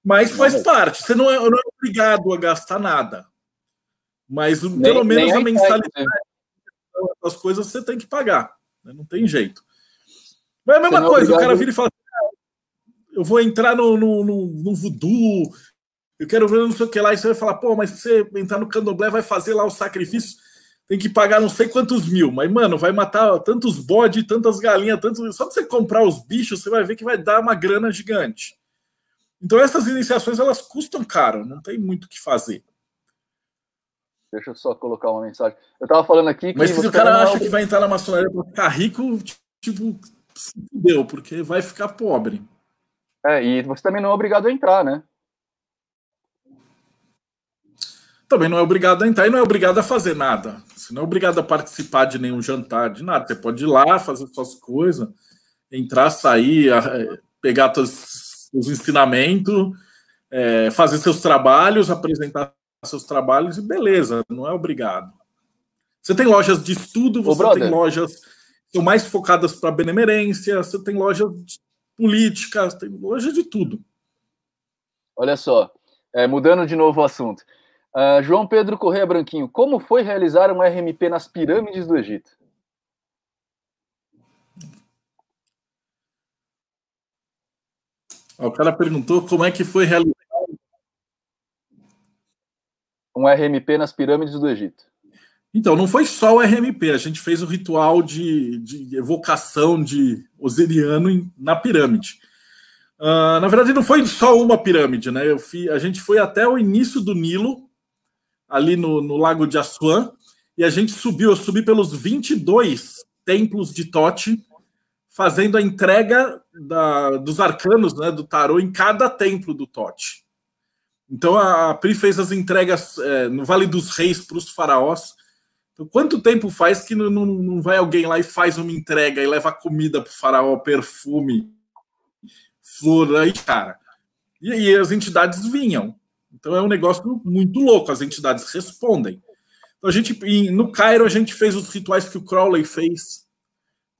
Mas faz não, parte, você não é, não é, obrigado a gastar nada. Mas nem, pelo menos é a mensalidade, né? as coisas você tem que pagar. Né? Não tem jeito. Mas é a mesma é coisa, o cara vira e fala assim, ah, eu vou entrar no, no, no, no voodoo, eu quero ver não sei o que lá, e você vai falar, pô, mas você entrar no candomblé, vai fazer lá o sacrifício, tem que pagar não sei quantos mil, mas, mano, vai matar tantos bodes, tantas galinhas, tantos... Só pra você comprar os bichos, você vai ver que vai dar uma grana gigante. Então essas iniciações elas custam caro, não tem muito o que fazer. Deixa eu só colocar uma mensagem. Eu estava falando aqui que. Mas se o cara é acha que vai entrar na maçonaria para ficar rico, tipo, se fudeu, porque vai ficar pobre. É, e você também não é obrigado a entrar, né? Também não é obrigado a entrar e não é obrigado a fazer nada. Você não é obrigado a participar de nenhum jantar, de nada. Você pode ir lá, fazer suas coisas, entrar, sair, é, pegar suas os ensinamentos, é, fazer seus trabalhos, apresentar seus trabalhos e beleza, não é obrigado. Você tem lojas de estudo, você Ô, tem lojas que são mais focadas para benemerência, você tem lojas políticas, tem loja de tudo. Olha só, é, mudando de novo o assunto. Uh, João Pedro Correia Branquinho, como foi realizar um RMP nas pirâmides do Egito? O cara perguntou como é que foi realizado um RMP nas pirâmides do Egito. Então, não foi só o RMP, a gente fez o ritual de, de evocação de Osiriano em, na pirâmide. Uh, na verdade, não foi só uma pirâmide, né? Eu fi, a gente foi até o início do Nilo, ali no, no Lago de Assuã, e a gente subiu, eu subi pelos 22 templos de Tote, fazendo a entrega da, dos arcanos né, do tarô em cada templo do Tote. Então a, a Pri fez as entregas é, no Vale dos Reis para os faraós. Então, quanto tempo faz que não, não, não, vai alguém lá e faz uma entrega e leva comida para o faraó, perfume, flor aí, cara? E as entidades vinham. Então é um negócio muito louco, as entidades respondem. Então, a gente, no Cairo, a gente fez os rituais que o Crowley fez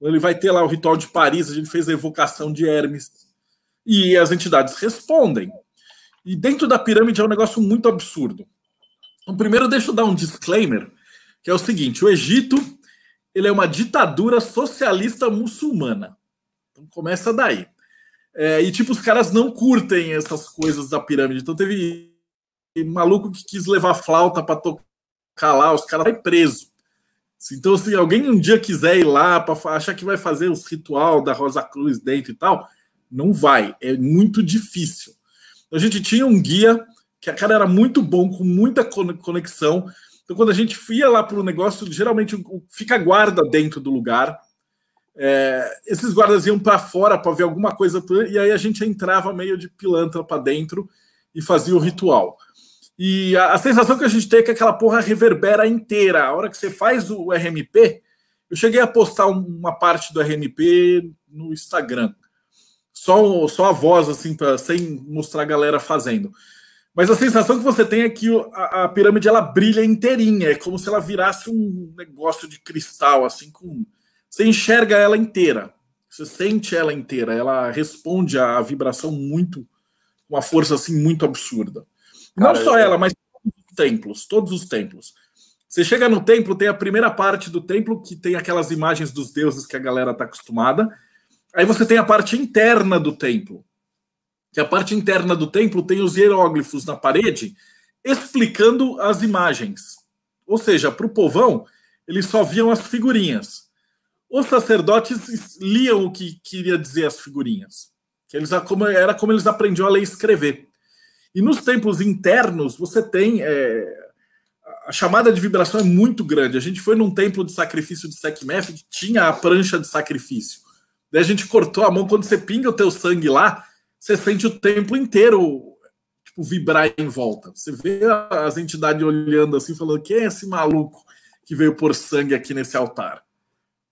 ele vai ter lá o ritual de Paris, a gente fez a evocação de Hermes. E as entidades respondem. E dentro da pirâmide é um negócio muito absurdo. Então, primeiro, deixa eu dar um disclaimer, que é o seguinte: o Egito ele é uma ditadura socialista muçulmana. Então começa daí. É, e tipo, os caras não curtem essas coisas da pirâmide. Então teve maluco que quis levar flauta para tocar lá, os caras vai preso. Então, se alguém um dia quiser ir lá para achar que vai fazer os ritual da Rosa Cruz dentro e tal, não vai. É muito difícil. A gente tinha um guia que a cara era muito bom, com muita conexão. Então, quando a gente ia lá para o negócio, geralmente fica guarda dentro do lugar. É, esses guardas iam para fora para ver alguma coisa, e aí a gente entrava meio de pilantra para dentro e fazia o ritual. E a, a, sensação que a gente tem é que aquela porra reverbera inteira. A hora que você faz o RMP, eu cheguei a postar uma parte do RMP no Instagram. Só, só a voz, assim, pra, sem mostrar a galera fazendo. Mas a sensação que você tem é que a, a, pirâmide ela brilha inteirinha, é como se ela virasse um negócio de cristal, assim, com. Você enxerga ela inteira, você sente ela inteira, ela responde à vibração muito, uma força assim muito absurda. Cara, não só eu... ela, mas todos os templos, todos os templos. Você chega no templo, tem a primeira parte do templo que tem aquelas imagens dos deuses que a galera está acostumada. Aí você tem a parte interna do templo. Que a parte interna do templo tem os hieróglifos na parede explicando as imagens. Ou seja, para o povão, eles só viam as figurinhas. Os sacerdotes liam o que queria dizer as figurinhas. Que eles, era como eles aprendiam a ler e escrever. E nos templos internos, você tem. É, a chamada de vibração é muito grande. A gente foi num templo de sacrifício de Sekhmet, que tinha a prancha de sacrifício. Daí a gente cortou a mão. Quando você pinga o teu sangue lá, você sente o templo inteiro tipo, vibrar em volta. Você vê as entidades olhando assim, falando: quem é esse maluco que veio por sangue aqui nesse altar?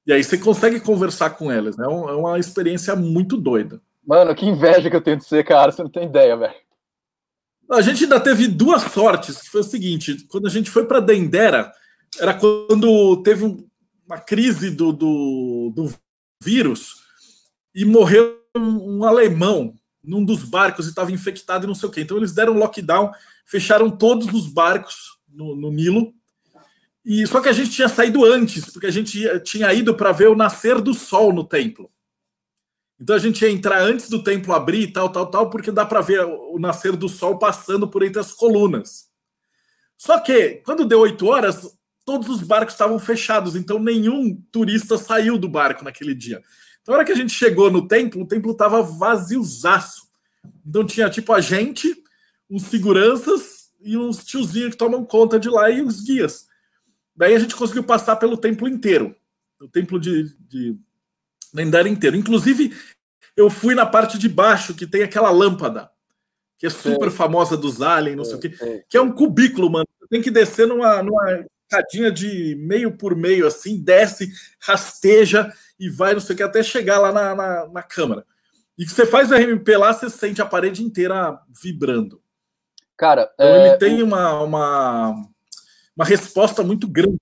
E aí você consegue conversar com elas. Né? É, é uma experiência muito doida. Mano, que inveja que eu tenho de ser, cara. Você não tem ideia, velho. A gente ainda teve duas sortes, que foi o seguinte: quando a gente foi para Dendera, era quando teve uma crise do, do, do vírus e morreu um, um alemão num dos barcos e estava infectado e não sei o quê. Então eles deram lockdown, fecharam todos os barcos no, no Nilo. E só que a gente tinha saído antes, porque a gente tinha ido para ver o nascer do sol no templo. Então a gente ia entrar antes do templo abrir e tal, tal, tal, porque dá para ver o nascer do sol passando por entre as colunas. Só que, quando deu 8 horas, todos os barcos estavam fechados, então nenhum turista saiu do barco naquele dia. Então, na hora que a gente chegou no templo, o templo estava vaziozaço. Então tinha tipo a gente, uns seguranças e uns tiozinhos que tomam conta de lá e os guias. Daí a gente conseguiu passar pelo templo inteiro. O templo de, de lendário inteiro. Inclusive, eu fui na parte de baixo, que tem aquela lâmpada, que é super famosa dos aliens, não sei o quê, que é um cubículo, mano. Tem que descer numa, numa escadinha de meio por meio, assim, desce, rasteja e vai, não sei o que, até chegar lá na, na, na câmara. E que você faz o RMP lá, você sente a parede inteira vibrando. Cara, então, é... ele tem uma, uma, uma resposta muito grande.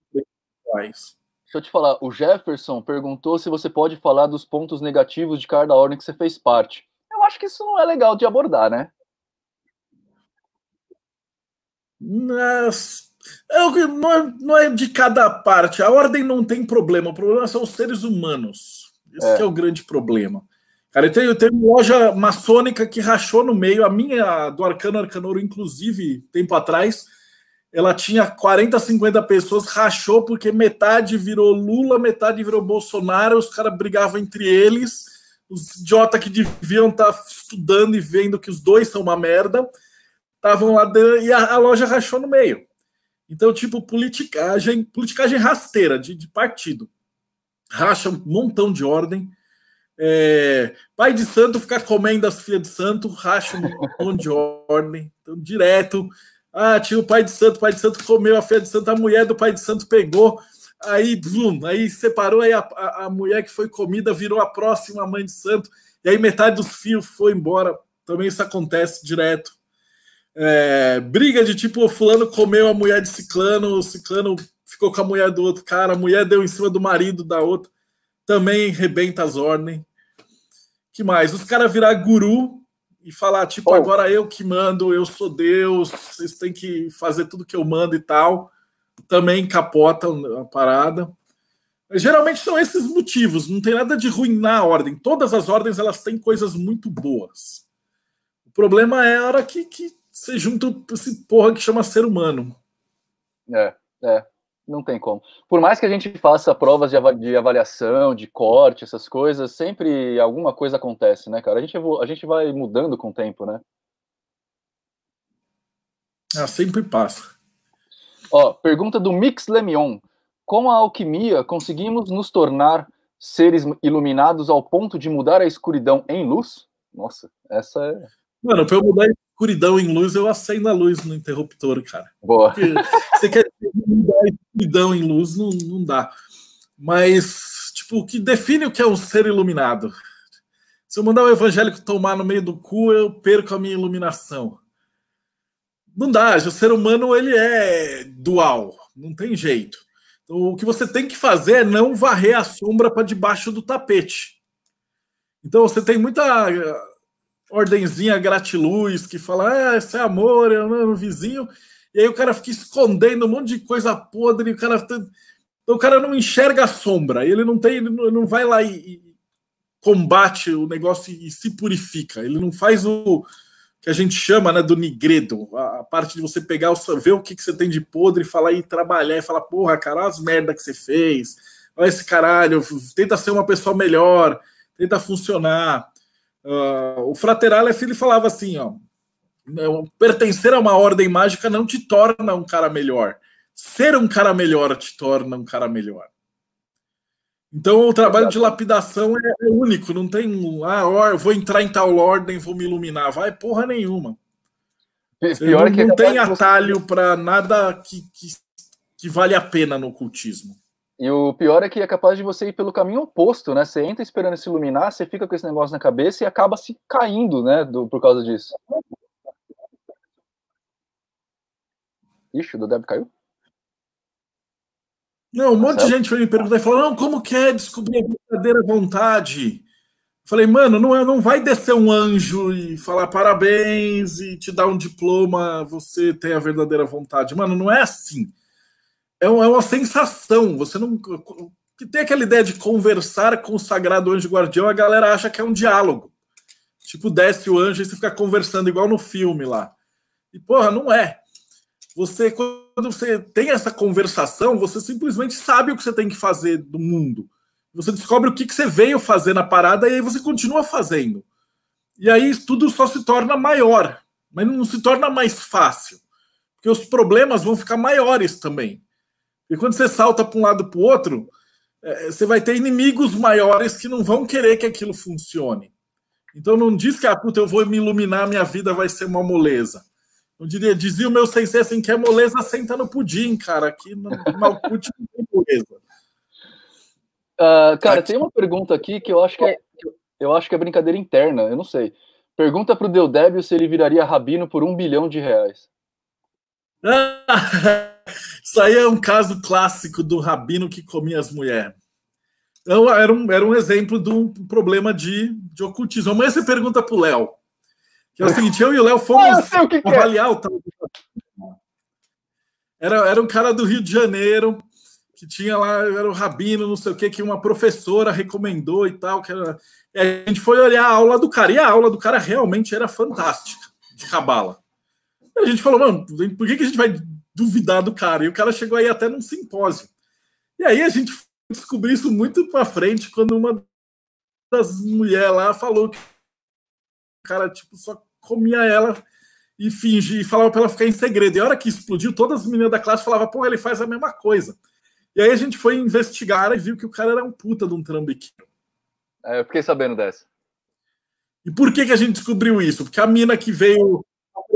Mas... Deixa eu te falar, o Jefferson perguntou se você pode falar dos pontos negativos de cada ordem que você fez parte. Eu acho que isso não é legal de abordar, né? Mas, é Eu, não, é, não é de cada parte. A ordem não tem problema. O problema são os seres humanos. Esse é. é, o grande problema. Cara, eu tenho, eu tenho loja maçônica que rachou no meio. A minha, do Arcano Arcanouro, inclusive, tempo atrás ela tinha 40, 50 pessoas, rachou porque metade virou Lula, metade virou Bolsonaro, os caras brigavam entre eles, os idiotas que deviam estar tá estudando e vendo que os dois são uma merda, estavam lá dentro, e a, a, loja rachou no meio. Então, tipo, politicagem, politicagem rasteira de, de partido. Racha um montão de ordem. É, pai de santo ficar comendo as filhas de santo, racha um montão de ordem. Então, direto, ah, tinha o pai de santo, o pai de santo comeu a feia de santo, a mulher do pai de santo pegou, aí, blum, aí separou, aí a, a, a mulher que foi comida virou a próxima mãe de santo, e aí metade dos fios foi embora. Também isso acontece direto. É, briga de tipo, fulano comeu a mulher de ciclano, o ciclano ficou com a mulher do outro cara, a mulher deu em cima do marido da outra, também rebenta as ordens. que mais? Os caras virar guru, e falar, tipo, oh. agora eu que mando, eu sou Deus, vocês têm que fazer tudo que eu mando e tal. Também capota a parada. Geralmente são esses motivos, não tem nada de ruim na ordem. Todas as ordens elas têm coisas muito boas. O problema é a hora que, que você junta esse porra que chama ser humano. É, é não tem como. Por mais que a gente faça provas de avaliação, de corte, essas coisas, sempre alguma coisa acontece, né, cara? A gente, a gente vai mudando com o tempo, né? Ah, sempre passa. Ó, pergunta do Mix Lemion. Com a alquimia, conseguimos nos tornar seres iluminados ao ponto de mudar a escuridão em luz? Nossa, essa é Mano, pra eu mudar de escuridão em luz, eu acendo a luz no interruptor, cara. Boa. Porque você quer mudar a escuridão em luz, não, não dá. Mas, tipo, o que define o que é um ser iluminado? Se eu mandar o um evangélico tomar no meio do cu, eu perco a minha iluminação. Não dá, o ser humano ele é dual, não tem jeito. Então, o que você tem que fazer é não varrer a sombra para debaixo do tapete. Então você tem muita ordenzinha gratiluz que fala, ah, isso é amor, é o é vizinho. E aí o cara fica escondendo um monte de coisa podre, o cara, o cara não enxerga a sombra, ele não tem, ele não vai lá e, e combate o negócio e se purifica. Ele não faz o que a gente chama né, do nigredo, a, a parte de você pegar, o, ver o que, que você tem de podre e falar e trabalhar e falar, porra, cara, olha as merda que você fez, olha esse caralho, tenta ser uma pessoa melhor, tenta funcionar. Uh, o Fraterale filho falava assim, ó, pertencer a uma ordem mágica não te torna um cara melhor. Ser um cara melhor te torna um cara melhor. Então o trabalho de lapidação é, é único, não tem um, ah, eu vou entrar em tal ordem, vou me iluminar, vai porra nenhuma. Pior não, é que não tem atalho para nada que, que, que vale a pena no ocultismo. E o pior é que é capaz de você ir pelo caminho oposto, né? Você entra esperando se iluminar, você fica com esse negócio na cabeça e acaba se caindo, né? Do, por causa disso. Ixi, o do Deb caiu? Não, um monte de gente foi me perguntar e falou: não, como que é descobrir a verdadeira vontade? Falei, mano, não, é, não vai descer um anjo e falar parabéns e te dar um diploma, você tem a verdadeira vontade. Mano, não é assim. É, é, uma sensação. Você não. Que tem aquela ideia de conversar com o sagrado anjo guardião, a galera acha que é um diálogo. Tipo, desce o anjo e você fica conversando igual no filme lá. E porra, não é. Você, quando você tem essa conversação, você simplesmente sabe o que você tem que fazer do mundo. Você descobre o que, que você veio fazer na parada e aí você continua fazendo. E aí tudo só se torna maior, mas não se torna mais fácil. Porque os problemas vão ficar maiores também. E quando você salta para um lado para o outro, é, você vai ter inimigos maiores que não vão querer que aquilo funcione. Então não diz que, ah, puta, eu vou me iluminar, minha vida vai ser uma moleza. Eu diria, dizia o meu sensei assim, que é moleza senta no pudim, cara. Aqui no Malcute não tem moleza. Uh, cara, aqui. tem uma pergunta aqui que eu acho que é, eu acho que é brincadeira interna, eu não sei. Pergunta pro Deodébio se ele viraria rabino por um bilhão de reais. Isso aí é um caso clássico do rabino que comia as mulheres. Então, era, um, era um exemplo de um problema de, de ocultismo. Amanhã você pergunta para o Léo. Que é o seguinte, eu e o Léo fomos ah, o que avaliar que é. o tal era, era um cara do Rio de Janeiro que tinha lá, era o Rabino, não sei o que, que uma professora recomendou e tal. Que era... E a gente foi olhar a aula do cara, e a aula do cara realmente era fantástica, de cabala. A gente falou, mano, por que, que a gente vai duvidar do cara. E o cara chegou aí até num simpósio. E aí a gente descobriu isso muito para frente quando uma das mulheres lá falou que o cara tipo só comia ela e fingia e falava para ela ficar em segredo. E a hora que explodiu, todas as meninas da classe falavam: "Pô, ele faz a mesma coisa". E aí a gente foi investigar e viu que o cara era um puta de um trambiqueiro. É, eu fiquei sabendo dessa. E por que, que a gente descobriu isso? Porque a mina que veio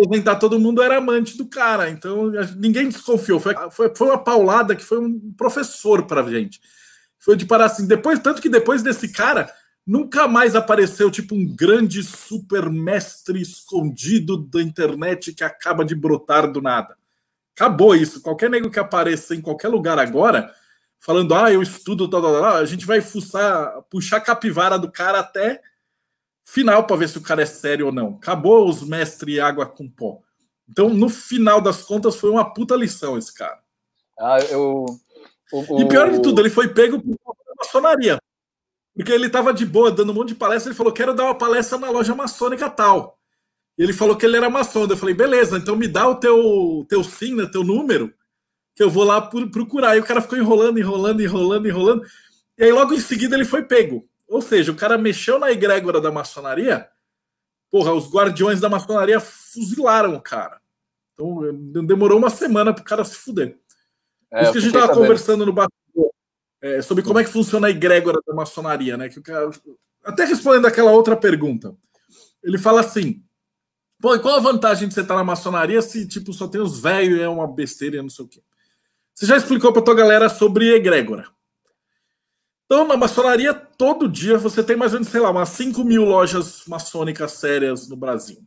apresentar todo mundo era amante do cara, então ninguém desconfiou. Foi, foi, foi uma paulada que foi um professor a gente. Foi de parar assim. Depois, tanto que depois desse cara, nunca mais apareceu tipo um grande super mestre escondido da internet que acaba de brotar do nada. Acabou isso. Qualquer nego que apareça em qualquer lugar agora, falando, ah, eu estudo, tal, tal, tal, a gente vai fuçar, puxar a capivara do cara até final para ver se o cara é sério ou não. Acabou os mestre água com pó. Então, no final das contas, foi uma puta lição esse cara. Ah, eu. e pior de tudo, ele foi pego por maçonaria. Porque ele tava de boa, dando um monte de palestra, ele falou: quero dar uma palestra na loja maçônica tal. Ele falou que ele era maçom. Eu falei, beleza, então me dá o teu, teu SIN, né, teu número, que eu vou lá procurar. E o cara ficou enrolando, enrolando, enrolando, enrolando. E aí logo em seguida ele foi pego. Ou seja, o cara mexeu na egrégora da maçonaria, porra, os guardiões da maçonaria fuzilaram o cara. Então demorou uma semana pro cara se fuder. É, Isso que a gente tava sabendo. conversando no bastidor, é, sobre como é que funciona a egrégora da maçonaria, né? Que o cara... Até respondendo aquela outra pergunta. Ele fala assim: Pô, e qual a vantagem de você estar tá na maçonaria se, tipo, só tem os velhos e é uma besteira e não sei o quê? Você já explicou pra tua galera sobre egrégora. Então, na maçonaria, todo dia você tem mais ou menos, sei lá, umas 5 mil lojas maçônicas sérias no Brasil.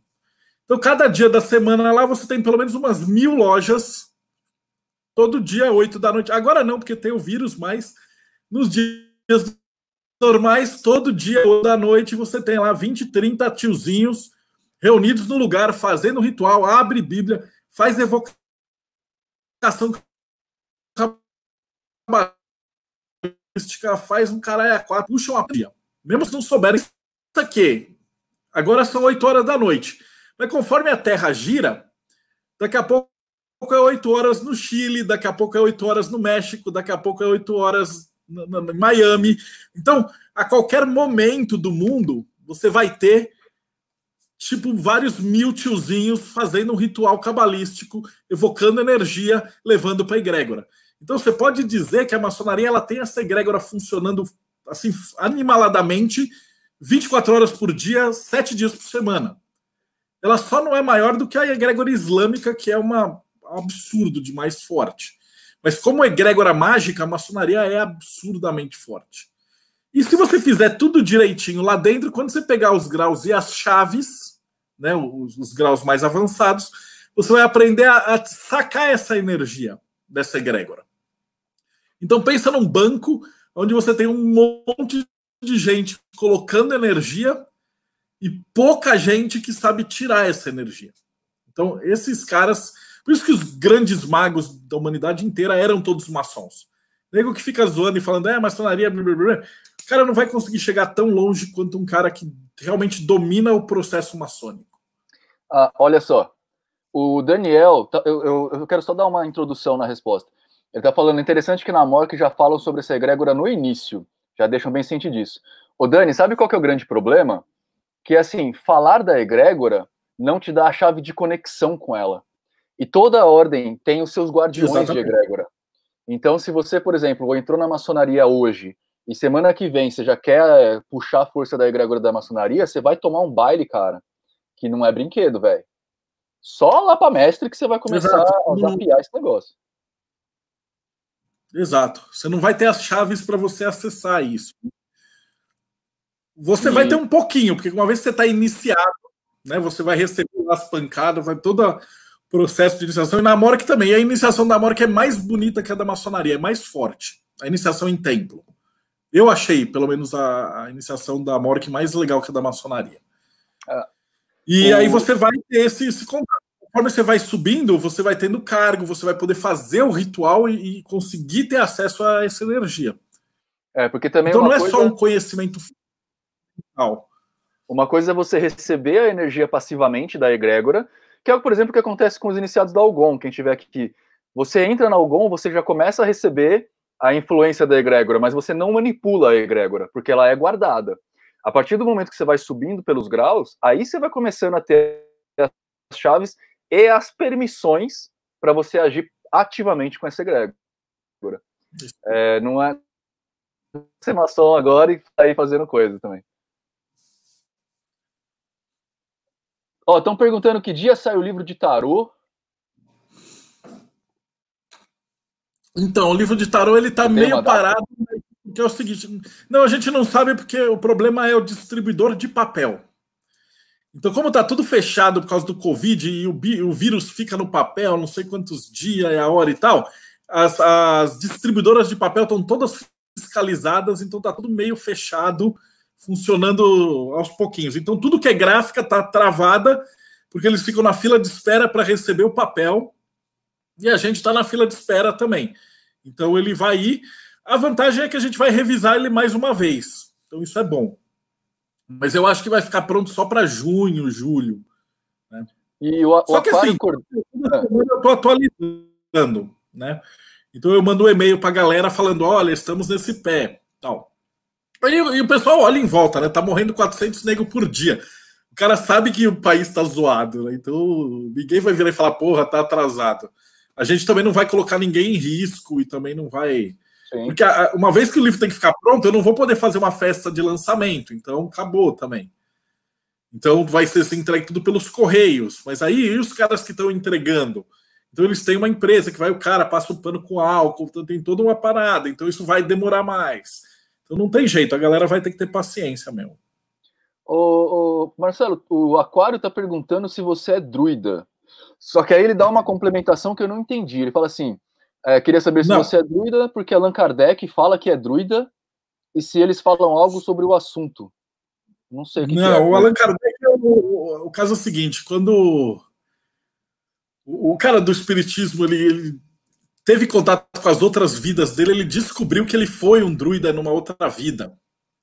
Então, cada dia da semana lá você tem pelo menos umas mil lojas. Todo dia, 8 da noite. Agora não, porque tem o vírus, mas nos dias normais, todo dia ou da noite, você tem lá 20, 30 tiozinhos reunidos no lugar, fazendo ritual, abre Bíblia, faz evocação esse faz um caralho a é quatro, puxa uma pia. Mesmo se não souberem isso aqui. Agora são 8 horas da noite. Mas conforme a Terra gira, daqui a pouco é 8 horas no Chile, daqui a pouco é 8 horas no México, daqui a pouco é 8 horas em Miami. Então, a qualquer momento do mundo, você vai ter tipo vários mil tiozinhos fazendo um ritual cabalístico, evocando energia, levando para a egrégora. Então você pode dizer que a maçonaria ela tem essa egrégora funcionando assim animaladamente 24 horas por dia, 7 dias por semana. Ela só não é maior do que a egrégora islâmica, que é uma um absurdo de mais forte. Mas como egrégora mágica, a maçonaria é absurdamente forte. E se você fizer tudo direitinho lá dentro, quando você pegar os graus e as chaves, né, os, os graus mais avançados, você vai aprender a, a sacar essa energia dessa egrégora. Então pensa num banco onde você tem um monte de gente colocando energia e pouca gente que sabe tirar essa energia. Então esses caras, por isso que os grandes magos da humanidade inteira eram todos maçons. Nego que fica zoando e falando, é, maçonaria, blá, blá, blá. O cara não vai conseguir chegar tão longe quanto um cara que realmente domina o processo maçônico. Ah, olha só, o Daniel, tá, eu, eu, eu, quero só dar uma introdução na resposta. Ele está falando, interessante que na MOC já falam sobre essa egrégora no início, já deixam bem ciente disso. Ô Dani, sabe qual que é o grande problema? Que assim, falar da egrégora não te dá a chave de conexão com ela. E toda ordem tem os seus guardiões Exatamente. de egrégora. Então, se você, por exemplo, entrou na maçonaria hoje e semana que vem você já quer puxar a força da egrégora da maçonaria, você vai tomar um baile, cara, que não é brinquedo, velho. Só lá pra mestre que você vai começar Exato. a zapiar esse negócio. Exato. Você não vai ter as chaves para você acessar isso. Você e... vai ter um pouquinho, porque uma vez que você está iniciado, né, você vai receber as pancadas, vai todo o processo de iniciação. E na Mork também. E a iniciação da Mork é mais bonita que a da maçonaria, é mais forte. A iniciação em templo. Eu achei, pelo menos, a, a iniciação da Mork mais legal que a da maçonaria. Ah, e o... aí você vai ter esse, esse contato conforme você vai subindo, você vai tendo cargo, você vai poder fazer o ritual e, e conseguir ter acesso a essa energia. É, porque também então não é coisa... só um conhecimento final. Uma coisa é você receber a energia passivamente da egrégora, que é, por exemplo, o que acontece com os iniciados da Algon, quem tiver aqui. Você entra na Algon, você já começa a receber a influência da egrégora, mas você não manipula a egrégora, porque ela é guardada. A partir do momento que você vai subindo pelos graus, aí você vai começando a ter as chaves e as permissões para você agir ativamente com essa egrégora. É, não é ser maçom agora e sair tá fazendo coisa também. estão perguntando que dia sai o livro de tarô. Então, o livro de tarô ele tá meio parado, porque é o seguinte, não, a gente não sabe porque o problema é o distribuidor de papel. Então, como está tudo fechado por causa do Covid e o, o, vírus fica no papel não sei quantos dias, a hora e tal, as, as distribuidoras de papel estão todas fiscalizadas, então está tudo meio fechado, funcionando aos pouquinhos. Então, tudo que é gráfica está travada, porque eles ficam na fila de espera para receber o papel e a gente está na fila de espera também. Então, ele vai ir. A vantagem é que a gente vai revisar ele mais uma vez. Então, isso é bom. Mas eu acho que vai ficar pronto só para junho, julho. Né? E o, só o que assim, eu estou atualizando, né? Então eu mando um e-mail para a galera falando, olha, estamos nesse pé, tal. E, e o pessoal olha em volta, né? Tá morrendo 400 negros por dia. O cara sabe que o país está zoado, né? Então ninguém vai vir e falar, porra, tá atrasado. A gente também não vai colocar ninguém em risco e também não vai Sim. Porque uma vez que o livro tem que ficar pronto, eu não vou poder fazer uma festa de lançamento, então acabou também. Então vai ser assim, entregue tudo pelos correios. Mas aí e os caras que estão entregando? Então eles têm uma empresa que vai o cara, passa o pano com álcool, então tem toda uma parada, então isso vai demorar mais. Então não tem jeito, a galera vai ter que ter paciência mesmo. Ô, ô, Marcelo, o Aquário está perguntando se você é druida. Só que aí ele dá uma complementação que eu não entendi. Ele fala assim: é, queria saber se não. você é druida, porque Allan Kardec fala que é druida e se eles falam algo sobre o assunto. Não sei. O que não, que é. o né? Allan Kardec, é o, o, caso é o seguinte: quando o, o cara do espiritismo ele, ele, teve contato com as outras vidas dele, ele descobriu que ele foi um druida numa outra vida.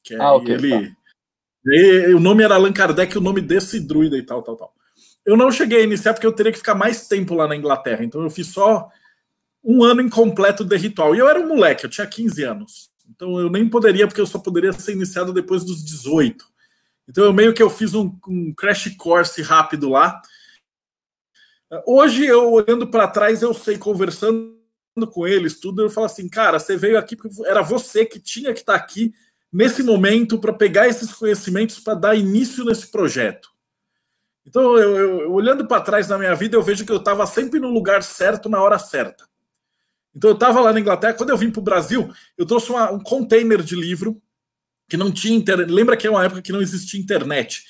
Que ah, ok. Ele, tá. o nome era Allan Kardec, o nome desse druida e tal, tal, tal. Eu não cheguei a iniciar porque eu teria que ficar mais tempo lá na Inglaterra, então eu fiz só um ano incompleto de ritual. E eu era um moleque, eu tinha 15 anos. Então eu nem poderia, porque eu só poderia ser iniciado depois dos 18. Então eu meio que eu fiz um, um crash course rápido lá. Hoje, eu olhando para trás, eu sei, conversando com eles, tudo, eu falo assim, cara, você veio aqui porque era você que tinha que estar tá aqui nesse momento para pegar esses conhecimentos para dar início nesse projeto. Então, eu, eu olhando para trás na minha vida, eu vejo que eu estava sempre no lugar certo, na hora certa. Então eu estava lá na Inglaterra, quando eu vim para o Brasil, eu trouxe uma, um container de livro que não tinha internet. Lembra que é uma época que não existia internet.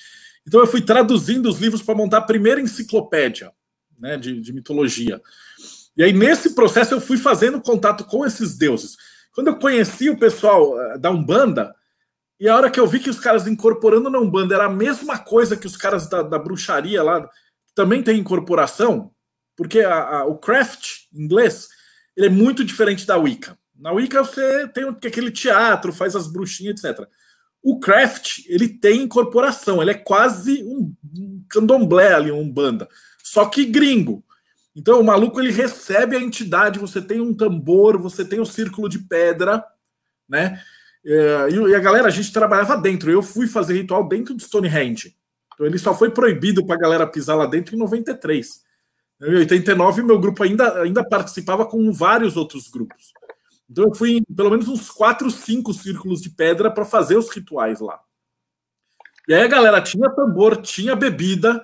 Então eu fui traduzindo os livros para montar a primeira enciclopédia né, de, de, mitologia. E aí, nesse processo, eu fui fazendo contato com esses deuses. Quando eu conheci o pessoal eh, da Umbanda, e a hora que eu vi que os caras incorporando na Umbanda era a mesma coisa que os caras da, da bruxaria lá, também tem incorporação, porque a, a, o craft inglês ele é muito diferente da Wicca. Na Wicca você tem aquele teatro, faz as bruxinhas, etc. O craft, ele tem incorporação, ele é quase um candomblé ali, um banda, só que gringo. Então o maluco ele recebe a entidade, você tem um tambor, você tem o um círculo de pedra, né? É, e a galera, a gente trabalhava dentro. Eu fui fazer ritual dentro de Stonehenge. Então ele só foi proibido para a galera pisar lá dentro em 93. Em 89, meu grupo ainda, ainda participava com vários outros grupos. Então eu fui em pelo menos uns 4, 5 círculos de pedra para fazer os rituais lá. E aí a galera tinha tambor, tinha bebida,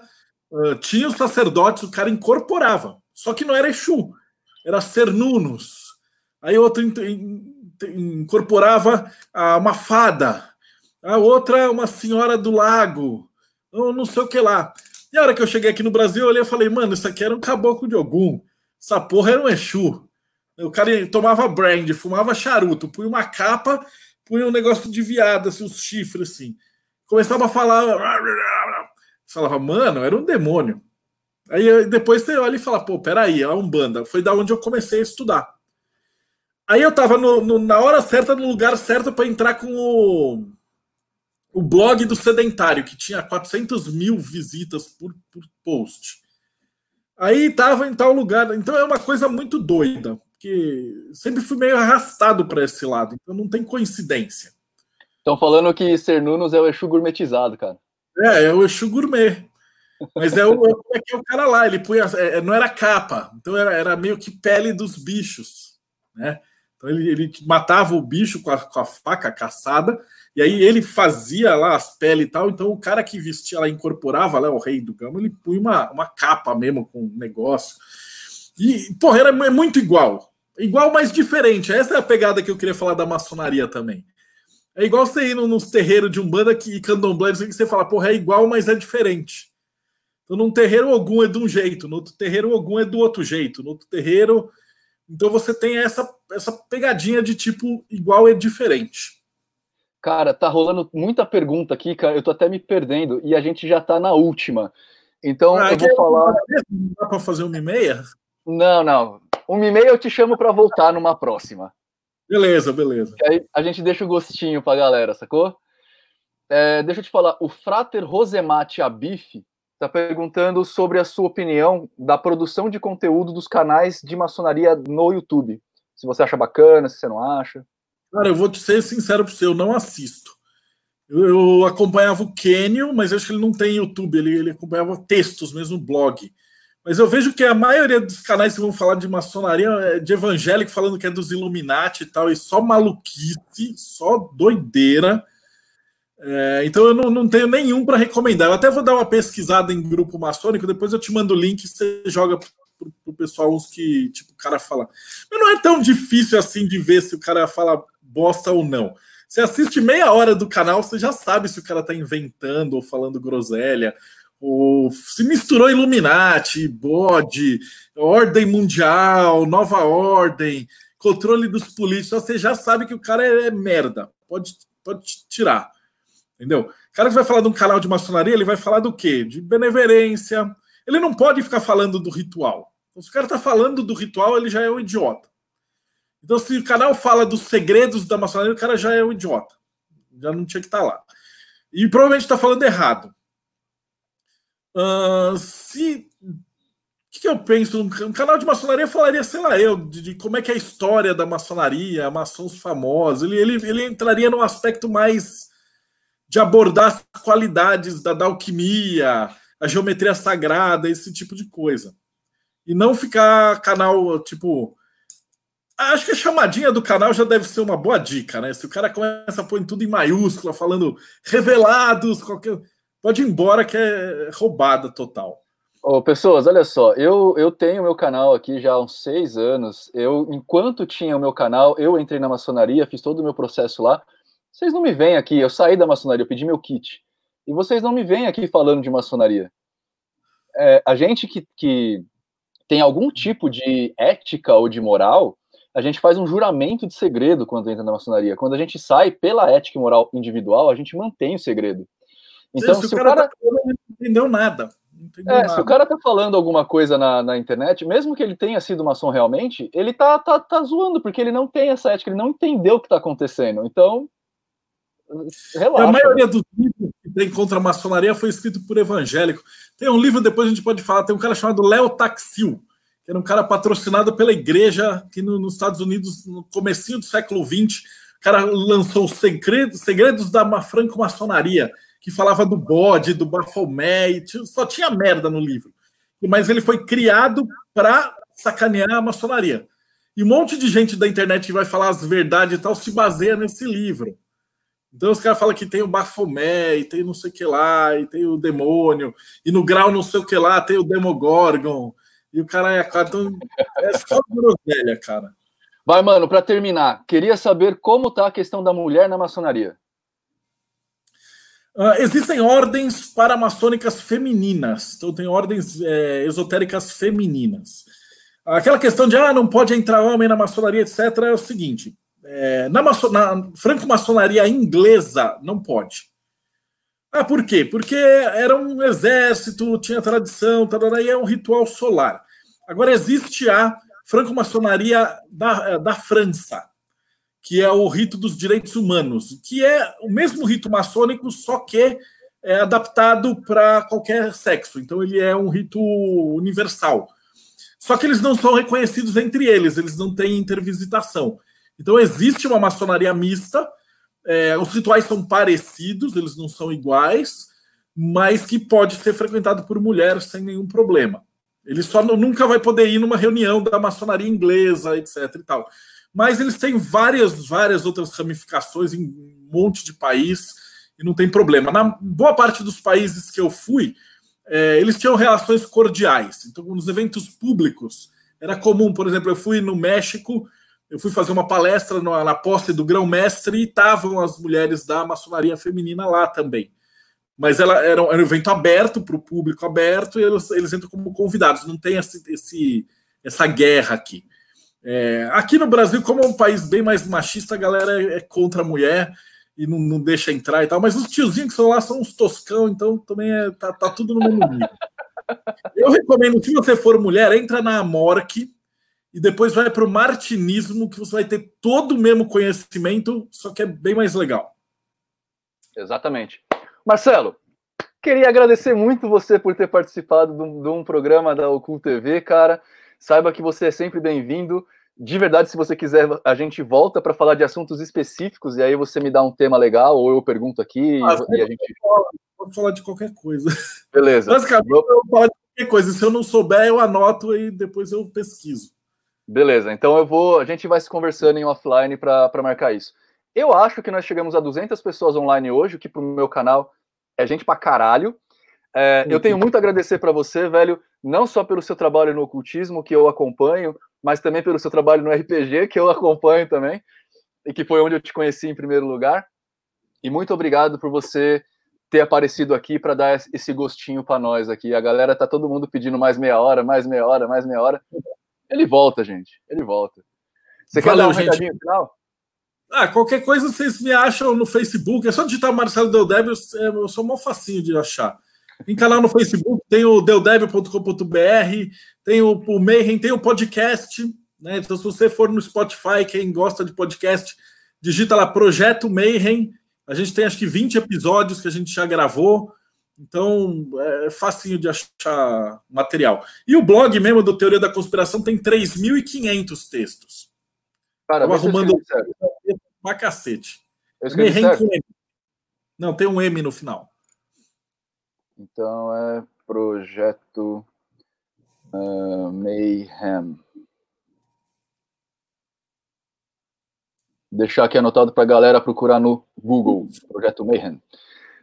uh, tinha os sacerdotes, o cara incorporava. Só que não era Exu, era Cernunos. Aí outro in, in, incorporava uh, uma fada, a outra uma senhora do lago, ou não sei o que lá. E a hora que eu cheguei aqui no Brasil, eu olhei e falei, mano, isso aqui era um caboclo de algum. Essa porra era um Exu. O cara tomava brand, fumava charuto, punha uma capa, punha um negócio de viada, assim, uns chifres, assim. Começava a falar. Falava, mano, era um demônio. Aí depois você olha e fala, pô, peraí, é um Umbanda. Foi da onde eu comecei a estudar. Aí eu tava no, no, na hora certa, no lugar certo para entrar com o, o blog do sedentário, que tinha 400 mil visitas por, por post. Aí estava em tal lugar. Então é uma coisa muito doida, porque sempre fui meio arrastado para esse lado, então não tem coincidência. Estão falando que ser Nunos é o Exu gourmetizado, cara. É, é o Exu gourmet. Mas é o, é, é, é o cara lá, ele punha. É, não era capa, então era, era meio que pele dos bichos, né? Então ele, ele matava o bicho com a, com a faca caçada, e aí ele fazia lá as peles e tal. Então o cara que vestia lá, incorporava lá o rei do gama, ele punha uma, uma capa mesmo com um negócio. E, porra, era é muito igual. Igual, mas diferente. Essa é a pegada que eu queria falar da maçonaria também. É igual você ir nos terreiros de Umbanda que, e Candomblé, que você fala, porra, é igual, mas é diferente. Então, num terreiro algum é de um jeito, no outro terreiro algum é do outro jeito, no outro terreiro então você tem essa, essa pegadinha de tipo igual e é diferente. Cara, tá rolando muita pergunta aqui, cara. Eu tô até me perdendo e a gente já tá na última. Então ah, eu vou então, falar. Não dá para fazer uma e meia? Não, não. Uma e meia eu te chamo para voltar numa próxima. Beleza, beleza. E aí a gente deixa o gostinho pra galera, sacou? É, deixa eu te falar. O Frater Rosemate Abife Está perguntando sobre a sua opinião da produção de conteúdo dos canais de maçonaria no YouTube. Se você acha bacana, se você não acha. Cara, eu vou te ser sincero para você, eu não assisto. Eu, eu acompanhava o Kenyon, mas acho que ele não tem YouTube, ele, ele acompanhava textos mesmo, blog. Mas eu vejo que a maioria dos canais que vão falar de maçonaria é de evangélico, falando que é dos Illuminati e tal, e só maluquice, só doideira. É, então eu não, não tenho nenhum para recomendar. Eu até vou dar uma pesquisada em grupo maçônico, depois eu te mando o link e você joga pro, pro pessoal os que, tipo, o cara fala. Mas não é tão difícil assim de ver se o cara fala bosta ou não. Você assiste meia hora do canal, você já sabe se o cara tá inventando ou falando groselha, ou se misturou Illuminati, bode, ordem mundial, nova ordem, controle dos políticos, você já sabe que o cara é, é merda. Pode, pode tirar. Entendeu? O cara que vai falar de um canal de maçonaria, ele vai falar do quê? De beneverência. Ele não pode ficar falando do ritual. Então, se o cara está falando do ritual, ele já é um idiota. Então, se o canal fala dos segredos da maçonaria, o cara já é um idiota. Já não tinha que estar tá lá. E provavelmente está falando errado. Uh, se. O que, que, eu penso? Um canal de maçonaria falaria, sei lá, eu, de, de como é que é a história da maçonaria, maçons famosos. Ele, ele, ele entraria num aspecto mais de abordar as qualidades da, da alquimia, a geometria sagrada, esse tipo de coisa. E não ficar canal, tipo. Acho que a chamadinha do canal já deve ser uma boa dica, né? Se o cara começa a pôr tudo em maiúscula, falando revelados, qualquer. Pode ir embora que é roubada total. Ô, pessoas, olha só, eu, eu tenho meu canal aqui já há uns seis anos. Eu, enquanto tinha o meu canal, eu entrei na maçonaria, fiz todo o meu processo lá. Vocês não me vêm aqui, eu saí da maçonaria, eu pedi meu kit. E vocês não me vêm aqui falando de maçonaria. É, a gente que, que tem algum tipo de ética ou de moral, a gente faz um juramento de segredo quando entra na maçonaria. Quando a gente sai pela ética e moral individual, a gente mantém o segredo. Então, se, se o cara, cara... Tá falando, não entendeu nada. Não entendeu é, nada. se o cara tá falando alguma coisa na, na internet, mesmo que ele tenha sido maçom realmente, ele tá, tá, tá zoando, porque ele não tem essa ética, ele não entendeu o que tá acontecendo. Então, Relaxa. A maioria dos livros que tem contra a maçonaria foi escrito por evangélico. Tem um livro, depois a gente pode falar, tem um cara chamado Léo Taxil, que era um cara patrocinado pela igreja, que no, nos Estados Unidos, no comecinho do século XX, o cara lançou segredos, segredos da franco-maçonaria, que falava do bode, do bafomé, só tinha merda no livro. Mas ele foi criado para sacanear a maçonaria. E um monte de gente da internet que vai falar as verdades e tal se baseia nesse livro. Então os caras falam que tem o Bafomé, e tem não sei o que lá, e tem o demônio, e no grau não sei o que lá tem o Demogorgon, e o cara é cara. Então, é só groselha, cara. Vai, mano, para terminar, queria saber como tá a questão da mulher na maçonaria. Uh, existem ordens paramaçônicas femininas, então tem ordens é, esotéricas femininas. Aquela questão de ah, não pode entrar homem na maçonaria, etc., é o seguinte. É, na, na franco-maçonaria inglesa, não pode. Ah, por quê? Porque era um exército, tinha tradição, tarará, e é um ritual solar. Agora existe a franco-maçonaria da, eh, da França, que é o rito dos direitos humanos, que é o mesmo rito maçônico, só que é adaptado para qualquer sexo. Então ele é um rito universal. Só que eles não são reconhecidos entre eles, eles não têm intervisitação. Então existe uma maçonaria mista, é, os rituais são parecidos, eles não são iguais, mas que pode ser frequentado por mulheres sem nenhum problema. Ele só não, nunca vai poder ir numa reunião da maçonaria inglesa, etc. e tal. Mas eles têm várias, várias outras ramificações em um monte de país e não tem problema. Na boa parte dos países que eu fui, é, eles tinham relações cordiais. Então, nos eventos públicos, era comum, por exemplo, eu fui no México eu fui fazer uma palestra na, na posse do grão-mestre e estavam as mulheres da maçonaria feminina lá também. Mas ela era, era um evento aberto para o público aberto e eles, eles, entram como convidados. Não tem esse, esse essa guerra aqui. É, aqui no Brasil, como é um país bem mais machista, a galera é, é contra a mulher e não, não, deixa entrar e tal. Mas os tiozinhos que são lá são uns toscão, então também é, tá, tá tudo no mundo. Eu recomendo, se você for mulher, entra na Amorque, e depois vai para o martinismo, que você vai ter todo o mesmo conhecimento, só que é bem mais legal. Exatamente. Marcelo, queria agradecer muito você por ter participado de um, de um programa da Ocul TV, cara. Saiba que você é sempre bem-vindo. De verdade, se você quiser, a gente volta para falar de assuntos específicos, e aí você me dá um tema legal, ou eu pergunto aqui ah, e, a gente. Vou falar de qualquer coisa. Beleza. Basicamente, eu vou falar de qualquer coisa. Se eu não souber, eu anoto e depois eu pesquiso. Beleza, então eu vou. A gente vai se conversando em offline para marcar isso. Eu acho que nós chegamos a 200 pessoas online hoje, que para o meu canal é gente pra caralho. É, eu tenho muito a agradecer para você, velho, não só pelo seu trabalho no ocultismo, que eu acompanho, mas também pelo seu trabalho no RPG, que eu acompanho também, e que foi onde eu te conheci em primeiro lugar. E muito obrigado por você ter aparecido aqui para dar esse gostinho para nós aqui. A galera tá todo mundo pedindo mais meia hora, mais meia hora, mais meia hora. Ele volta, gente. Ele volta. Você Valeu, quer dar um gente. recadinho final? Ah, qualquer coisa vocês me acham no Facebook. É só digitar Marcelo Deldeb, eu, eu sou mó facinho de achar. Tem canal no Facebook, tem o deldeb.com.br, tem o, o Mayhem, tem o podcast. Né? Então, se você for no Spotify, quem gosta de podcast, digita lá Projeto Mayhem. A gente tem acho que 20 episódios que a gente já gravou. Então, é facinho de achar material. E o blog mesmo do Teoria da Conspiração tem 3.500 textos. Cara, Tava arrumando pra cacete. Eu escrevi Me Não, tem um M no final. Então é projeto uh, Mayhem. Deixar aqui anotado para a galera procurar no Google, Projeto Mayhem.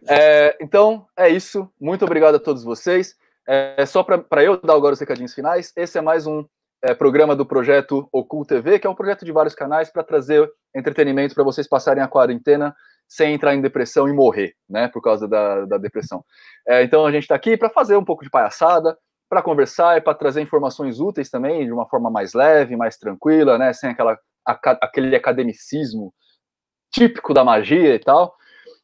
É, então, é isso. Muito obrigado a todos vocês. É, só para eu dar agora os recadinhos finais, esse é mais um é, programa do projeto Ocult TV, que é um projeto de vários canais para trazer entretenimento para vocês passarem a quarentena sem entrar em depressão e morrer, né, por causa da, da depressão. É, então a gente está aqui para fazer um pouco de palhaçada, para conversar e para trazer informações úteis também, de uma forma mais leve, mais tranquila, né, sem aquela, aquele academicismo típico da magia e tal.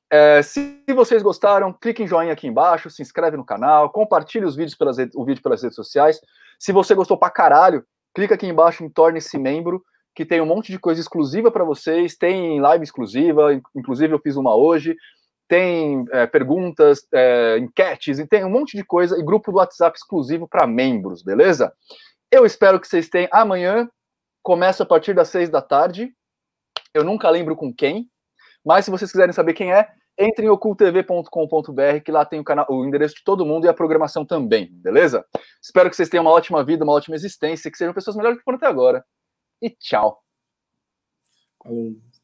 É, se vocês gostaram, clique em joinha aqui embaixo, se inscreve no canal, compartilhe os vídeos pelas, o vídeo pelas redes sociais. Se você gostou pra caralho, clica aqui embaixo em torne-se membro, que tem um monte de coisa exclusiva para vocês, tem live exclusiva, inclusive eu fiz uma hoje, tem é, perguntas, é, enquetes, e tem um monte de coisa, e grupo do WhatsApp exclusivo para membros, beleza? Eu espero que vocês tenham. Amanhã começa a partir das seis da tarde. Eu nunca lembro com quem, mas se vocês quiserem saber quem é, entrem em ocultv.com.br, que lá tem o, canal, o endereço de todo mundo e a programação também, beleza? Espero que vocês tenham uma ótima vida, uma ótima existência, que sejam pessoas melhores do que foram até agora. E tchau! Falou.